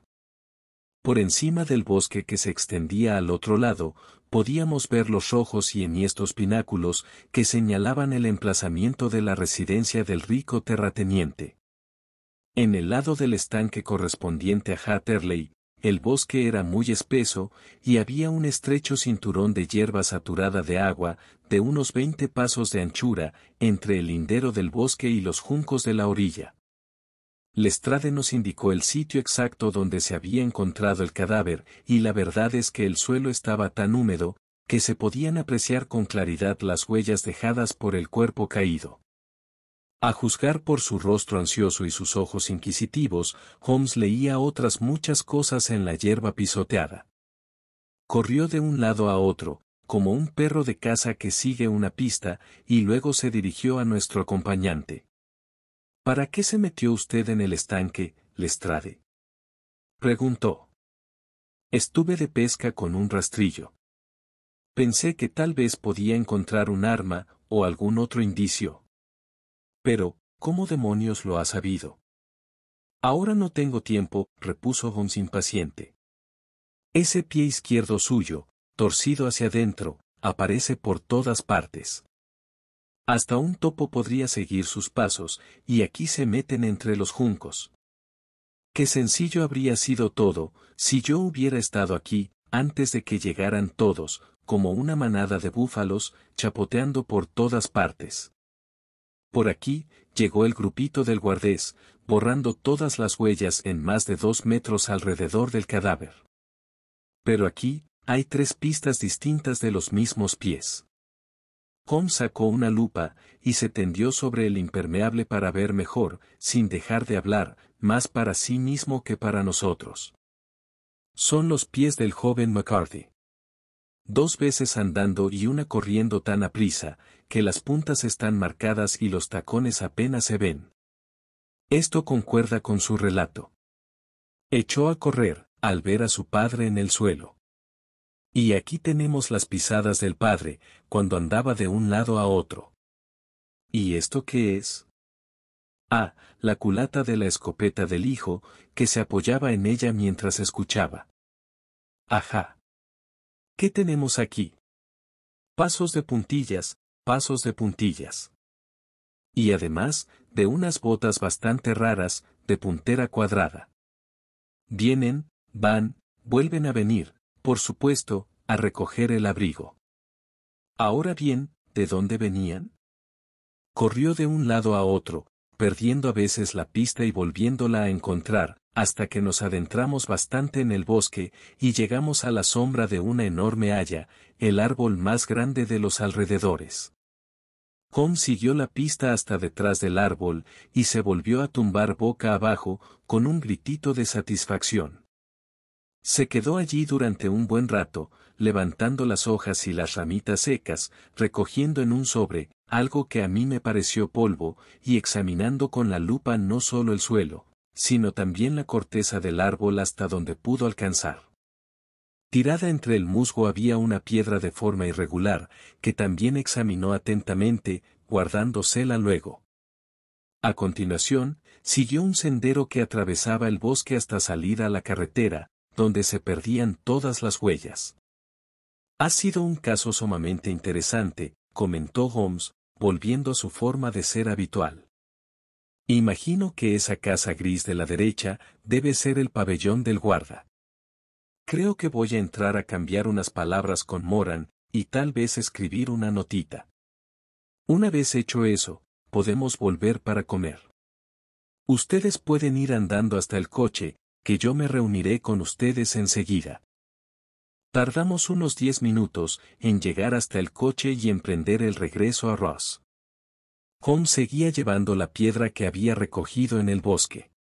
Por encima del bosque que se extendía al otro lado, podíamos ver los ojos y enhiestos pináculos que señalaban el emplazamiento de la residencia del rico terrateniente. En el lado del estanque correspondiente a Hatterley, el bosque era muy espeso, y había un estrecho cinturón de hierba saturada de agua, de unos veinte pasos de anchura, entre el lindero del bosque y los juncos de la orilla. Lestrade nos indicó el sitio exacto donde se había encontrado el cadáver, y la verdad es que el suelo estaba tan húmedo, que se podían apreciar con claridad las huellas dejadas por el cuerpo caído. A juzgar por su rostro ansioso y sus ojos inquisitivos, Holmes leía otras muchas cosas en la hierba pisoteada. Corrió de un lado a otro, como un perro de caza que sigue una pista, y luego se dirigió a nuestro acompañante. ¿Para qué se metió usted en el estanque, Lestrade? Preguntó. Estuve de pesca con un rastrillo. Pensé que tal vez podía encontrar un arma o algún otro indicio. Pero, ¿cómo demonios lo ha sabido? Ahora no tengo tiempo, repuso Holmes impaciente. Ese pie izquierdo suyo, torcido hacia adentro, aparece por todas partes. Hasta un topo podría seguir sus pasos, y aquí se meten entre los juncos. Qué sencillo habría sido todo, si yo hubiera estado aquí, antes de que llegaran todos, como una manada de búfalos, chapoteando por todas partes. Por aquí, llegó el grupito del guardés, borrando todas las huellas en más de dos metros alrededor del cadáver. Pero aquí, hay tres pistas distintas de los mismos pies. Holmes sacó una lupa, y se tendió sobre el impermeable para ver mejor, sin dejar de hablar, más para sí mismo que para nosotros. Son los pies del joven McCarthy dos veces andando y una corriendo tan aprisa, que las puntas están marcadas y los tacones apenas se ven. Esto concuerda con su relato. Echó a correr, al ver a su padre en el suelo. Y aquí tenemos las pisadas del padre, cuando andaba de un lado a otro. ¿Y esto qué es? Ah, la culata de la escopeta del hijo, que se apoyaba en ella mientras escuchaba. Ajá. ¿Qué tenemos aquí? Pasos de puntillas, pasos de puntillas. Y además, de unas botas bastante raras, de puntera cuadrada. Vienen, van, vuelven a venir, por supuesto, a recoger el abrigo. Ahora bien, ¿de dónde venían? Corrió de un lado a otro, perdiendo a veces la pista y volviéndola a encontrar, hasta que nos adentramos bastante en el bosque y llegamos a la sombra de una enorme haya, el árbol más grande de los alrededores. Home siguió la pista hasta detrás del árbol y se volvió a tumbar boca abajo con un gritito de satisfacción. Se quedó allí durante un buen rato, levantando las hojas y las ramitas secas, recogiendo en un sobre, algo que a mí me pareció polvo, y examinando con la lupa no solo el suelo, sino también la corteza del árbol hasta donde pudo alcanzar. Tirada entre el musgo había una piedra de forma irregular, que también examinó atentamente, guardándosela luego. A continuación, siguió un sendero que atravesaba el bosque hasta salir a la carretera, donde se perdían todas las huellas. Ha sido un caso sumamente interesante, comentó Holmes, volviendo a su forma de ser habitual. Imagino que esa casa gris de la derecha debe ser el pabellón del guarda. Creo que voy a entrar a cambiar unas palabras con Moran y tal vez escribir una notita. Una vez hecho eso, podemos volver para comer. Ustedes pueden ir andando hasta el coche, que yo me reuniré con ustedes enseguida. Tardamos unos diez minutos en llegar hasta el coche y emprender el regreso a Ross. Holmes seguía llevando la piedra que había recogido en el bosque.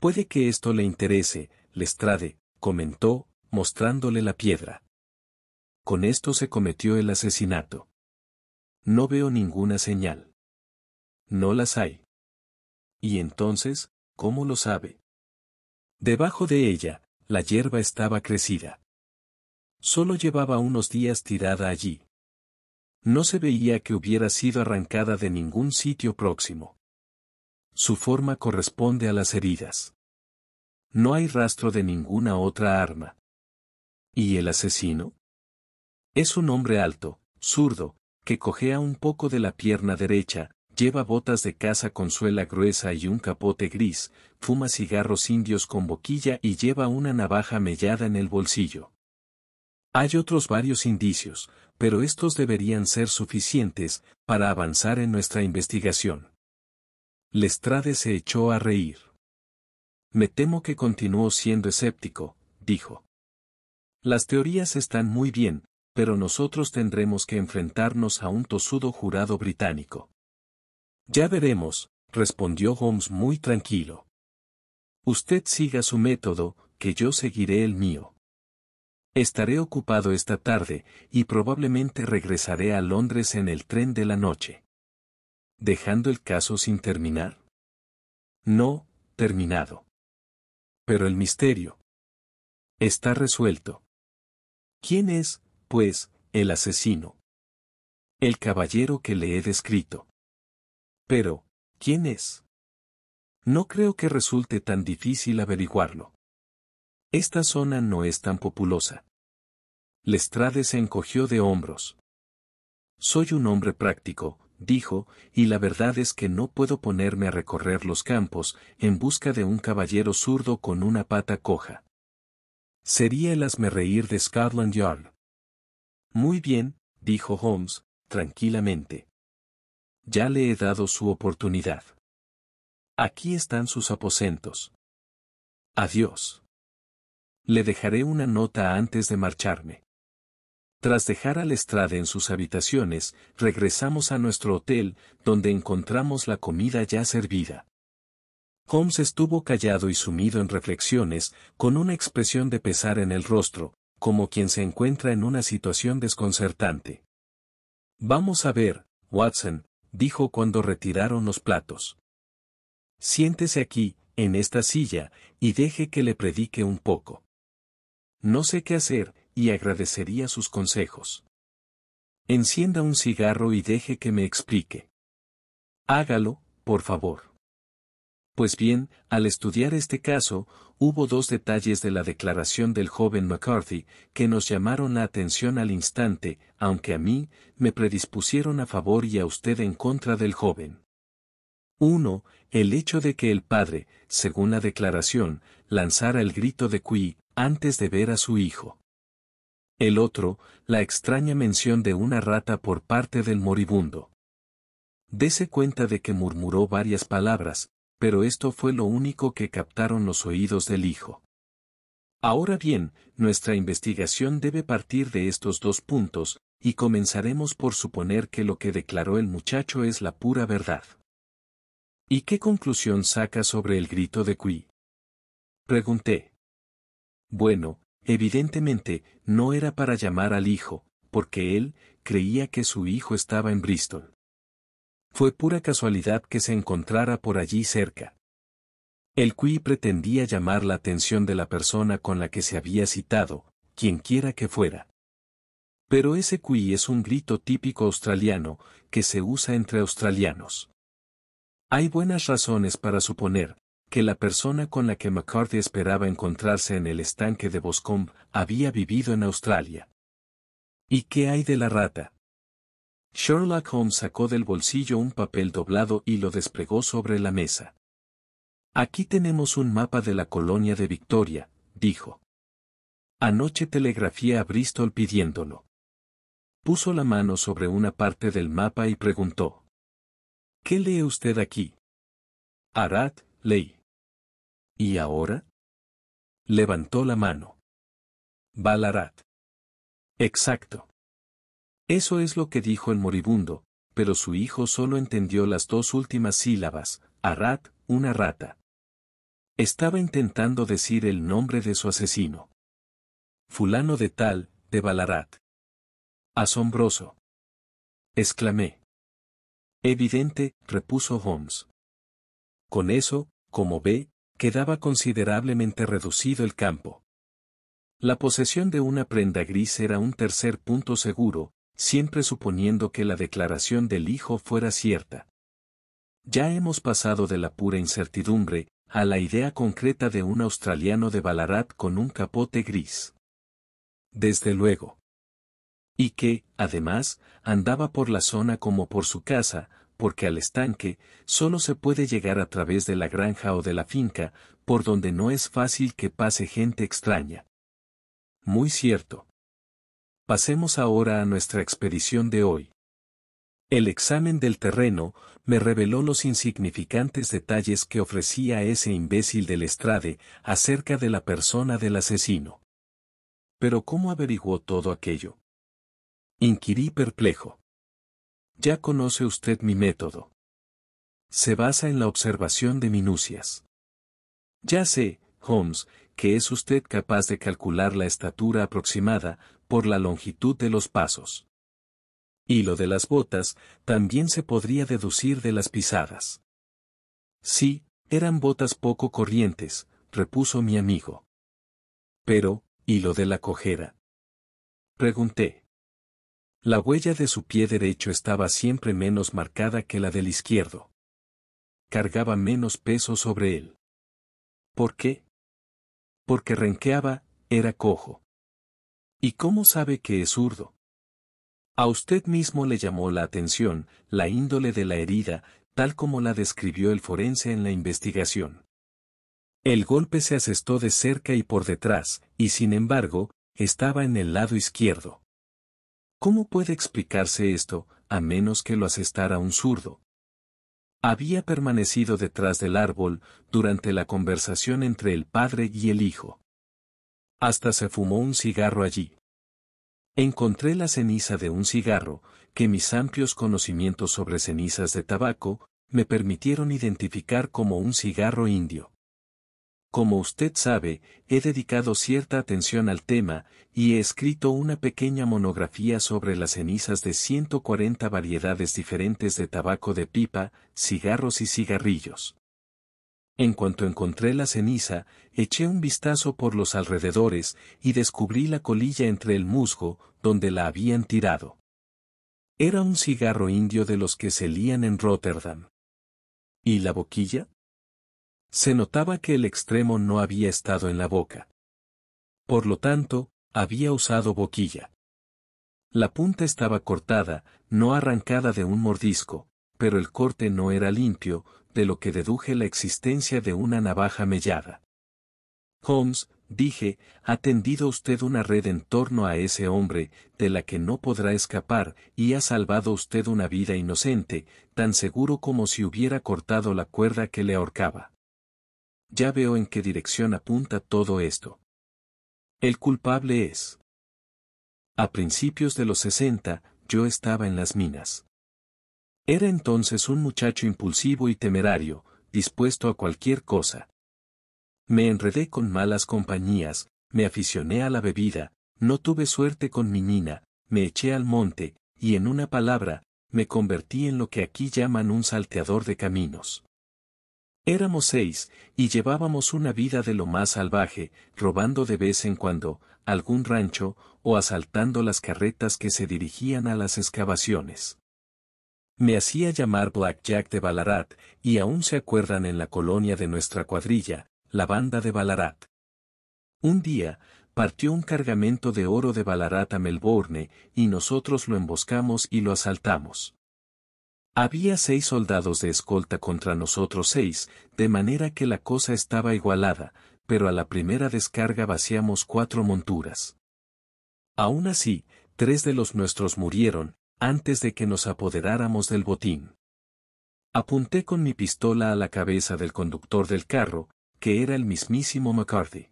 Puede que esto le interese, Lestrade, comentó, mostrándole la piedra. Con esto se cometió el asesinato. No veo ninguna señal. No las hay. Y entonces, ¿cómo lo sabe? Debajo de ella, la hierba estaba crecida. Solo llevaba unos días tirada allí. No se veía que hubiera sido arrancada de ningún sitio próximo. Su forma corresponde a las heridas. No hay rastro de ninguna otra arma. ¿Y el asesino? Es un hombre alto, zurdo, que cojea un poco de la pierna derecha, lleva botas de caza con suela gruesa y un capote gris, fuma cigarros indios con boquilla y lleva una navaja mellada en el bolsillo. Hay otros varios indicios, pero estos deberían ser suficientes para avanzar en nuestra investigación. Lestrade se echó a reír. Me temo que continuó siendo escéptico, dijo. Las teorías están muy bien, pero nosotros tendremos que enfrentarnos a un tosudo jurado británico. Ya veremos, respondió Holmes muy tranquilo. Usted siga su método, que yo seguiré el mío. Estaré ocupado esta tarde, y probablemente regresaré a Londres en el tren de la noche. ¿Dejando el caso sin terminar? No, terminado. Pero el misterio. Está resuelto. ¿Quién es, pues, el asesino? El caballero que le he descrito. Pero, ¿quién es? No creo que resulte tan difícil averiguarlo. Esta zona no es tan populosa. Lestrade se encogió de hombros. Soy un hombre práctico, dijo, y la verdad es que no puedo ponerme a recorrer los campos en busca de un caballero zurdo con una pata coja. Sería el reír de Scotland Yard. Muy bien, dijo Holmes, tranquilamente. Ya le he dado su oportunidad. Aquí están sus aposentos. Adiós. Le dejaré una nota antes de marcharme. Tras dejar a estrada en sus habitaciones, regresamos a nuestro hotel, donde encontramos la comida ya servida. Holmes estuvo callado y sumido en reflexiones, con una expresión de pesar en el rostro, como quien se encuentra en una situación desconcertante. Vamos a ver, Watson, dijo cuando retiraron los platos. Siéntese aquí, en esta silla, y deje que le predique un poco. No sé qué hacer, y agradecería sus consejos. Encienda un cigarro y deje que me explique. Hágalo, por favor. Pues bien, al estudiar este caso, hubo dos detalles de la declaración del joven McCarthy que nos llamaron la atención al instante, aunque a mí, me predispusieron a favor y a usted en contra del joven. Uno, El hecho de que el padre, según la declaración, lanzara el grito de Cui antes de ver a su hijo. El otro, la extraña mención de una rata por parte del moribundo. Dese cuenta de que murmuró varias palabras, pero esto fue lo único que captaron los oídos del hijo. Ahora bien, nuestra investigación debe partir de estos dos puntos, y comenzaremos por suponer que lo que declaró el muchacho es la pura verdad. ¿Y qué conclusión saca sobre el grito de Cui? Pregunté. Bueno, Evidentemente, no era para llamar al hijo, porque él creía que su hijo estaba en Bristol. Fue pura casualidad que se encontrara por allí cerca. El Cui pretendía llamar la atención de la persona con la que se había citado, quienquiera que fuera. Pero ese Cui es un grito típico australiano que se usa entre australianos. Hay buenas razones para suponer que la persona con la que McCarthy esperaba encontrarse en el estanque de Boscombe había vivido en Australia. ¿Y qué hay de la rata? Sherlock Holmes sacó del bolsillo un papel doblado y lo desplegó sobre la mesa. Aquí tenemos un mapa de la colonia de Victoria, dijo. Anoche telegrafié a Bristol pidiéndolo. Puso la mano sobre una parte del mapa y preguntó. ¿Qué lee usted aquí? Arad, ley. ¿Y ahora? Levantó la mano. Balarat. Exacto. Eso es lo que dijo el moribundo, pero su hijo solo entendió las dos últimas sílabas, Arat, una rata. Estaba intentando decir el nombre de su asesino. Fulano de tal, de Balarat. Asombroso. Exclamé. Evidente, repuso Holmes. Con eso, como ve, quedaba considerablemente reducido el campo. La posesión de una prenda gris era un tercer punto seguro, siempre suponiendo que la declaración del hijo fuera cierta. Ya hemos pasado de la pura incertidumbre a la idea concreta de un australiano de Ballarat con un capote gris. Desde luego. Y que, además, andaba por la zona como por su casa, porque al estanque solo se puede llegar a través de la granja o de la finca, por donde no es fácil que pase gente extraña. Muy cierto. Pasemos ahora a nuestra expedición de hoy. El examen del terreno me reveló los insignificantes detalles que ofrecía ese imbécil del estrade acerca de la persona del asesino. Pero ¿cómo averiguó todo aquello? Inquirí perplejo. Ya conoce usted mi método. Se basa en la observación de minucias. Ya sé, Holmes, que es usted capaz de calcular la estatura aproximada por la longitud de los pasos. Y lo de las botas también se podría deducir de las pisadas. Sí, eran botas poco corrientes, repuso mi amigo. Pero, ¿y lo de la cojera? Pregunté. La huella de su pie derecho estaba siempre menos marcada que la del izquierdo. Cargaba menos peso sobre él. ¿Por qué? Porque renqueaba, era cojo. ¿Y cómo sabe que es zurdo? A usted mismo le llamó la atención la índole de la herida, tal como la describió el forense en la investigación. El golpe se asestó de cerca y por detrás, y sin embargo, estaba en el lado izquierdo. ¿Cómo puede explicarse esto, a menos que lo asestara un zurdo? Había permanecido detrás del árbol durante la conversación entre el padre y el hijo. Hasta se fumó un cigarro allí. Encontré la ceniza de un cigarro, que mis amplios conocimientos sobre cenizas de tabaco me permitieron identificar como un cigarro indio. Como usted sabe, he dedicado cierta atención al tema y he escrito una pequeña monografía sobre las cenizas de 140 variedades diferentes de tabaco de pipa, cigarros y cigarrillos. En cuanto encontré la ceniza, eché un vistazo por los alrededores y descubrí la colilla entre el musgo, donde la habían tirado. Era un cigarro indio de los que se lían en Rotterdam. ¿Y la boquilla? Se notaba que el extremo no había estado en la boca. Por lo tanto, había usado boquilla. La punta estaba cortada, no arrancada de un mordisco, pero el corte no era limpio, de lo que deduje la existencia de una navaja mellada. Holmes, dije, ha tendido usted una red en torno a ese hombre, de la que no podrá escapar, y ha salvado usted una vida inocente, tan seguro como si hubiera cortado la cuerda que le ahorcaba. Ya veo en qué dirección apunta todo esto. El culpable es. A principios de los 60, yo estaba en las minas. Era entonces un muchacho impulsivo y temerario, dispuesto a cualquier cosa. Me enredé con malas compañías, me aficioné a la bebida, no tuve suerte con mi nina, me eché al monte, y en una palabra, me convertí en lo que aquí llaman un salteador de caminos. Éramos seis, y llevábamos una vida de lo más salvaje, robando de vez en cuando, algún rancho, o asaltando las carretas que se dirigían a las excavaciones. Me hacía llamar Black Jack de Ballarat, y aún se acuerdan en la colonia de nuestra cuadrilla, la banda de Ballarat. Un día, partió un cargamento de oro de Ballarat a Melbourne, y nosotros lo emboscamos y lo asaltamos. Había seis soldados de escolta contra nosotros seis, de manera que la cosa estaba igualada, pero a la primera descarga vaciamos cuatro monturas. Aún así, tres de los nuestros murieron, antes de que nos apoderáramos del botín. Apunté con mi pistola a la cabeza del conductor del carro, que era el mismísimo McCarthy.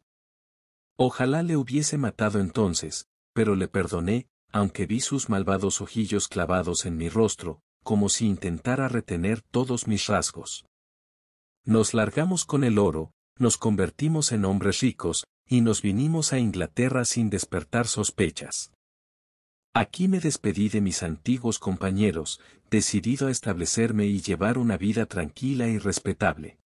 Ojalá le hubiese matado entonces, pero le perdoné, aunque vi sus malvados ojillos clavados en mi rostro, como si intentara retener todos mis rasgos. Nos largamos con el oro, nos convertimos en hombres ricos, y nos vinimos a Inglaterra sin despertar sospechas. Aquí me despedí de mis antiguos compañeros, decidido a establecerme y llevar una vida tranquila y respetable.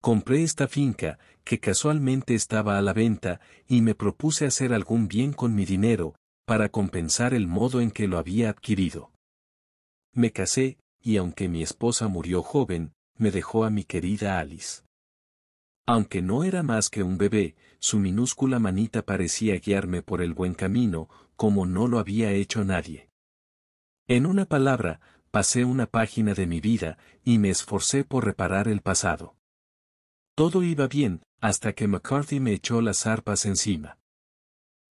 Compré esta finca, que casualmente estaba a la venta, y me propuse hacer algún bien con mi dinero, para compensar el modo en que lo había adquirido. Me casé, y aunque mi esposa murió joven, me dejó a mi querida Alice. Aunque no era más que un bebé, su minúscula manita parecía guiarme por el buen camino, como no lo había hecho nadie. En una palabra, pasé una página de mi vida, y me esforcé por reparar el pasado. Todo iba bien, hasta que McCarthy me echó las arpas encima.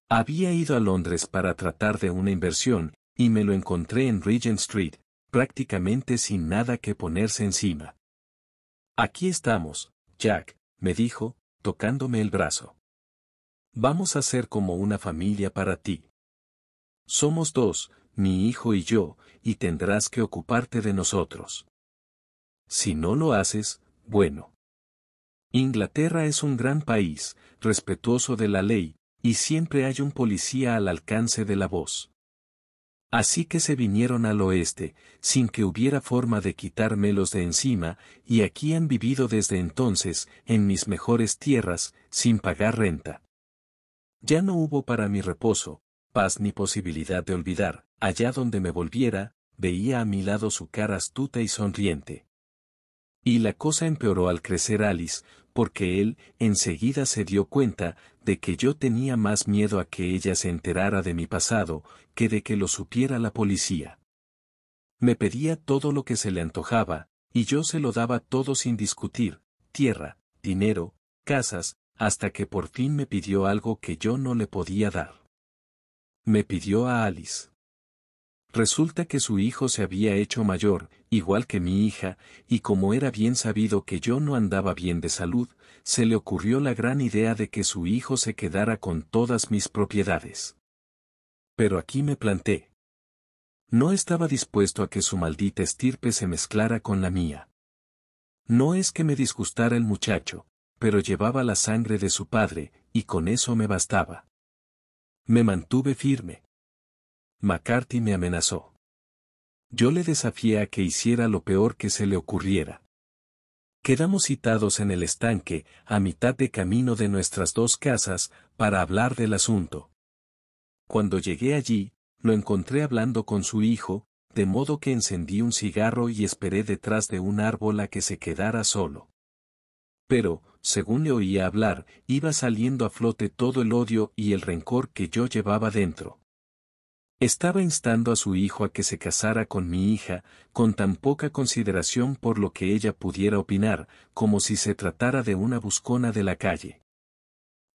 Había ido a Londres para tratar de una inversión, y me lo encontré en Regent Street, prácticamente sin nada que ponerse encima. Aquí estamos, Jack, me dijo, tocándome el brazo. Vamos a ser como una familia para ti. Somos dos, mi hijo y yo, y tendrás que ocuparte de nosotros. Si no lo haces, bueno. Inglaterra es un gran país, respetuoso de la ley, y siempre hay un policía al alcance de la voz. Así que se vinieron al oeste, sin que hubiera forma de quitármelos de encima, y aquí han vivido desde entonces, en mis mejores tierras, sin pagar renta. Ya no hubo para mi reposo, paz ni posibilidad de olvidar, allá donde me volviera, veía a mi lado su cara astuta y sonriente. Y la cosa empeoró al crecer Alice, porque él enseguida se dio cuenta de que yo tenía más miedo a que ella se enterara de mi pasado que de que lo supiera la policía. Me pedía todo lo que se le antojaba, y yo se lo daba todo sin discutir, tierra, dinero, casas, hasta que por fin me pidió algo que yo no le podía dar. Me pidió a Alice. Resulta que su hijo se había hecho mayor, igual que mi hija, y como era bien sabido que yo no andaba bien de salud, se le ocurrió la gran idea de que su hijo se quedara con todas mis propiedades. Pero aquí me planté. No estaba dispuesto a que su maldita estirpe se mezclara con la mía. No es que me disgustara el muchacho, pero llevaba la sangre de su padre, y con eso me bastaba. Me mantuve firme. McCarthy me amenazó. Yo le desafié a que hiciera lo peor que se le ocurriera. Quedamos citados en el estanque, a mitad de camino de nuestras dos casas, para hablar del asunto. Cuando llegué allí, lo encontré hablando con su hijo, de modo que encendí un cigarro y esperé detrás de un árbol a que se quedara solo. Pero, según le oía hablar, iba saliendo a flote todo el odio y el rencor que yo llevaba dentro. Estaba instando a su hijo a que se casara con mi hija, con tan poca consideración por lo que ella pudiera opinar, como si se tratara de una buscona de la calle.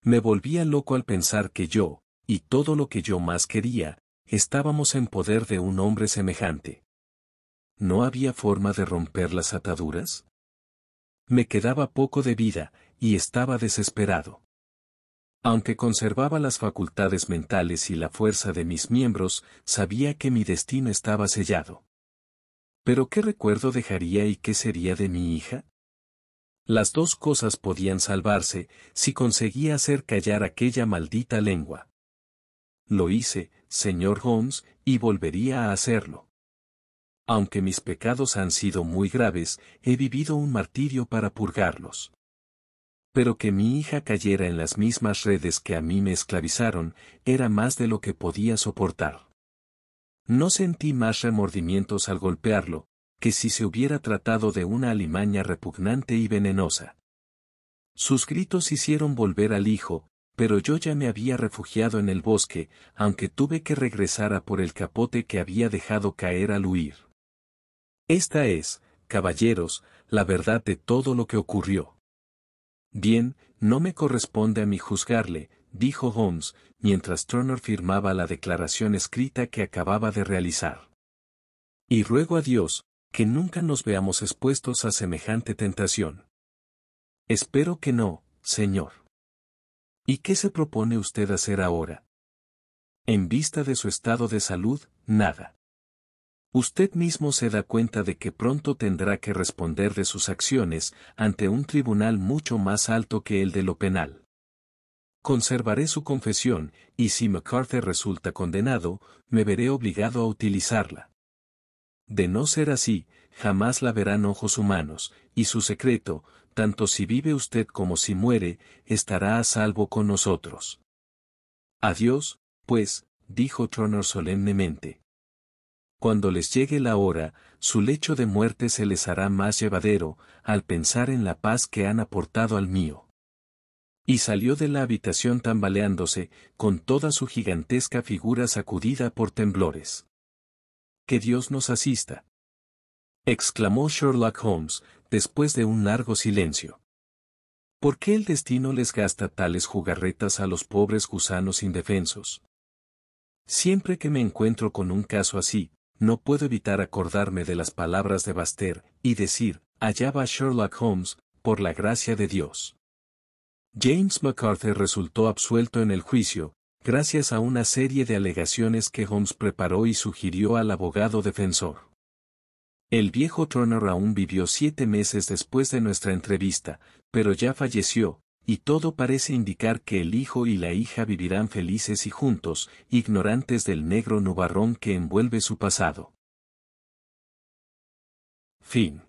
Me volvía loco al pensar que yo, y todo lo que yo más quería, estábamos en poder de un hombre semejante. ¿No había forma de romper las ataduras? Me quedaba poco de vida, y estaba desesperado. Aunque conservaba las facultades mentales y la fuerza de mis miembros, sabía que mi destino estaba sellado. Pero ¿qué recuerdo dejaría y qué sería de mi hija? Las dos cosas podían salvarse si conseguía hacer callar aquella maldita lengua. Lo hice, señor Holmes, y volvería a hacerlo. Aunque mis pecados han sido muy graves, he vivido un martirio para purgarlos pero que mi hija cayera en las mismas redes que a mí me esclavizaron, era más de lo que podía soportar. No sentí más remordimientos al golpearlo, que si se hubiera tratado de una alimaña repugnante y venenosa. Sus gritos hicieron volver al hijo, pero yo ya me había refugiado en el bosque, aunque tuve que regresar a por el capote que había dejado caer al huir. Esta es, caballeros, la verdad de todo lo que ocurrió. Bien, no me corresponde a mí juzgarle, dijo Holmes, mientras Turner firmaba la declaración escrita que acababa de realizar. Y ruego a Dios, que nunca nos veamos expuestos a semejante tentación. Espero que no, señor. ¿Y qué se propone usted hacer ahora? En vista de su estado de salud, nada usted mismo se da cuenta de que pronto tendrá que responder de sus acciones ante un tribunal mucho más alto que el de lo penal. Conservaré su confesión, y si MacArthur resulta condenado, me veré obligado a utilizarla. De no ser así, jamás la verán ojos humanos, y su secreto, tanto si vive usted como si muere, estará a salvo con nosotros. Adiós, pues, dijo Tronor solemnemente cuando les llegue la hora, su lecho de muerte se les hará más llevadero, al pensar en la paz que han aportado al mío. Y salió de la habitación tambaleándose, con toda su gigantesca figura sacudida por temblores. Que Dios nos asista. exclamó Sherlock Holmes, después de un largo silencio. ¿Por qué el destino les gasta tales jugarretas a los pobres gusanos indefensos? Siempre que me encuentro con un caso así, no puedo evitar acordarme de las palabras de Baster, y decir, allá va Sherlock Holmes, por la gracia de Dios. James MacArthur resultó absuelto en el juicio, gracias a una serie de alegaciones que Holmes preparó y sugirió al abogado defensor. El viejo Turner aún vivió siete meses después de nuestra entrevista, pero ya falleció, y todo parece indicar que el hijo y la hija vivirán felices y juntos, ignorantes del negro nubarrón que envuelve su pasado. Fin.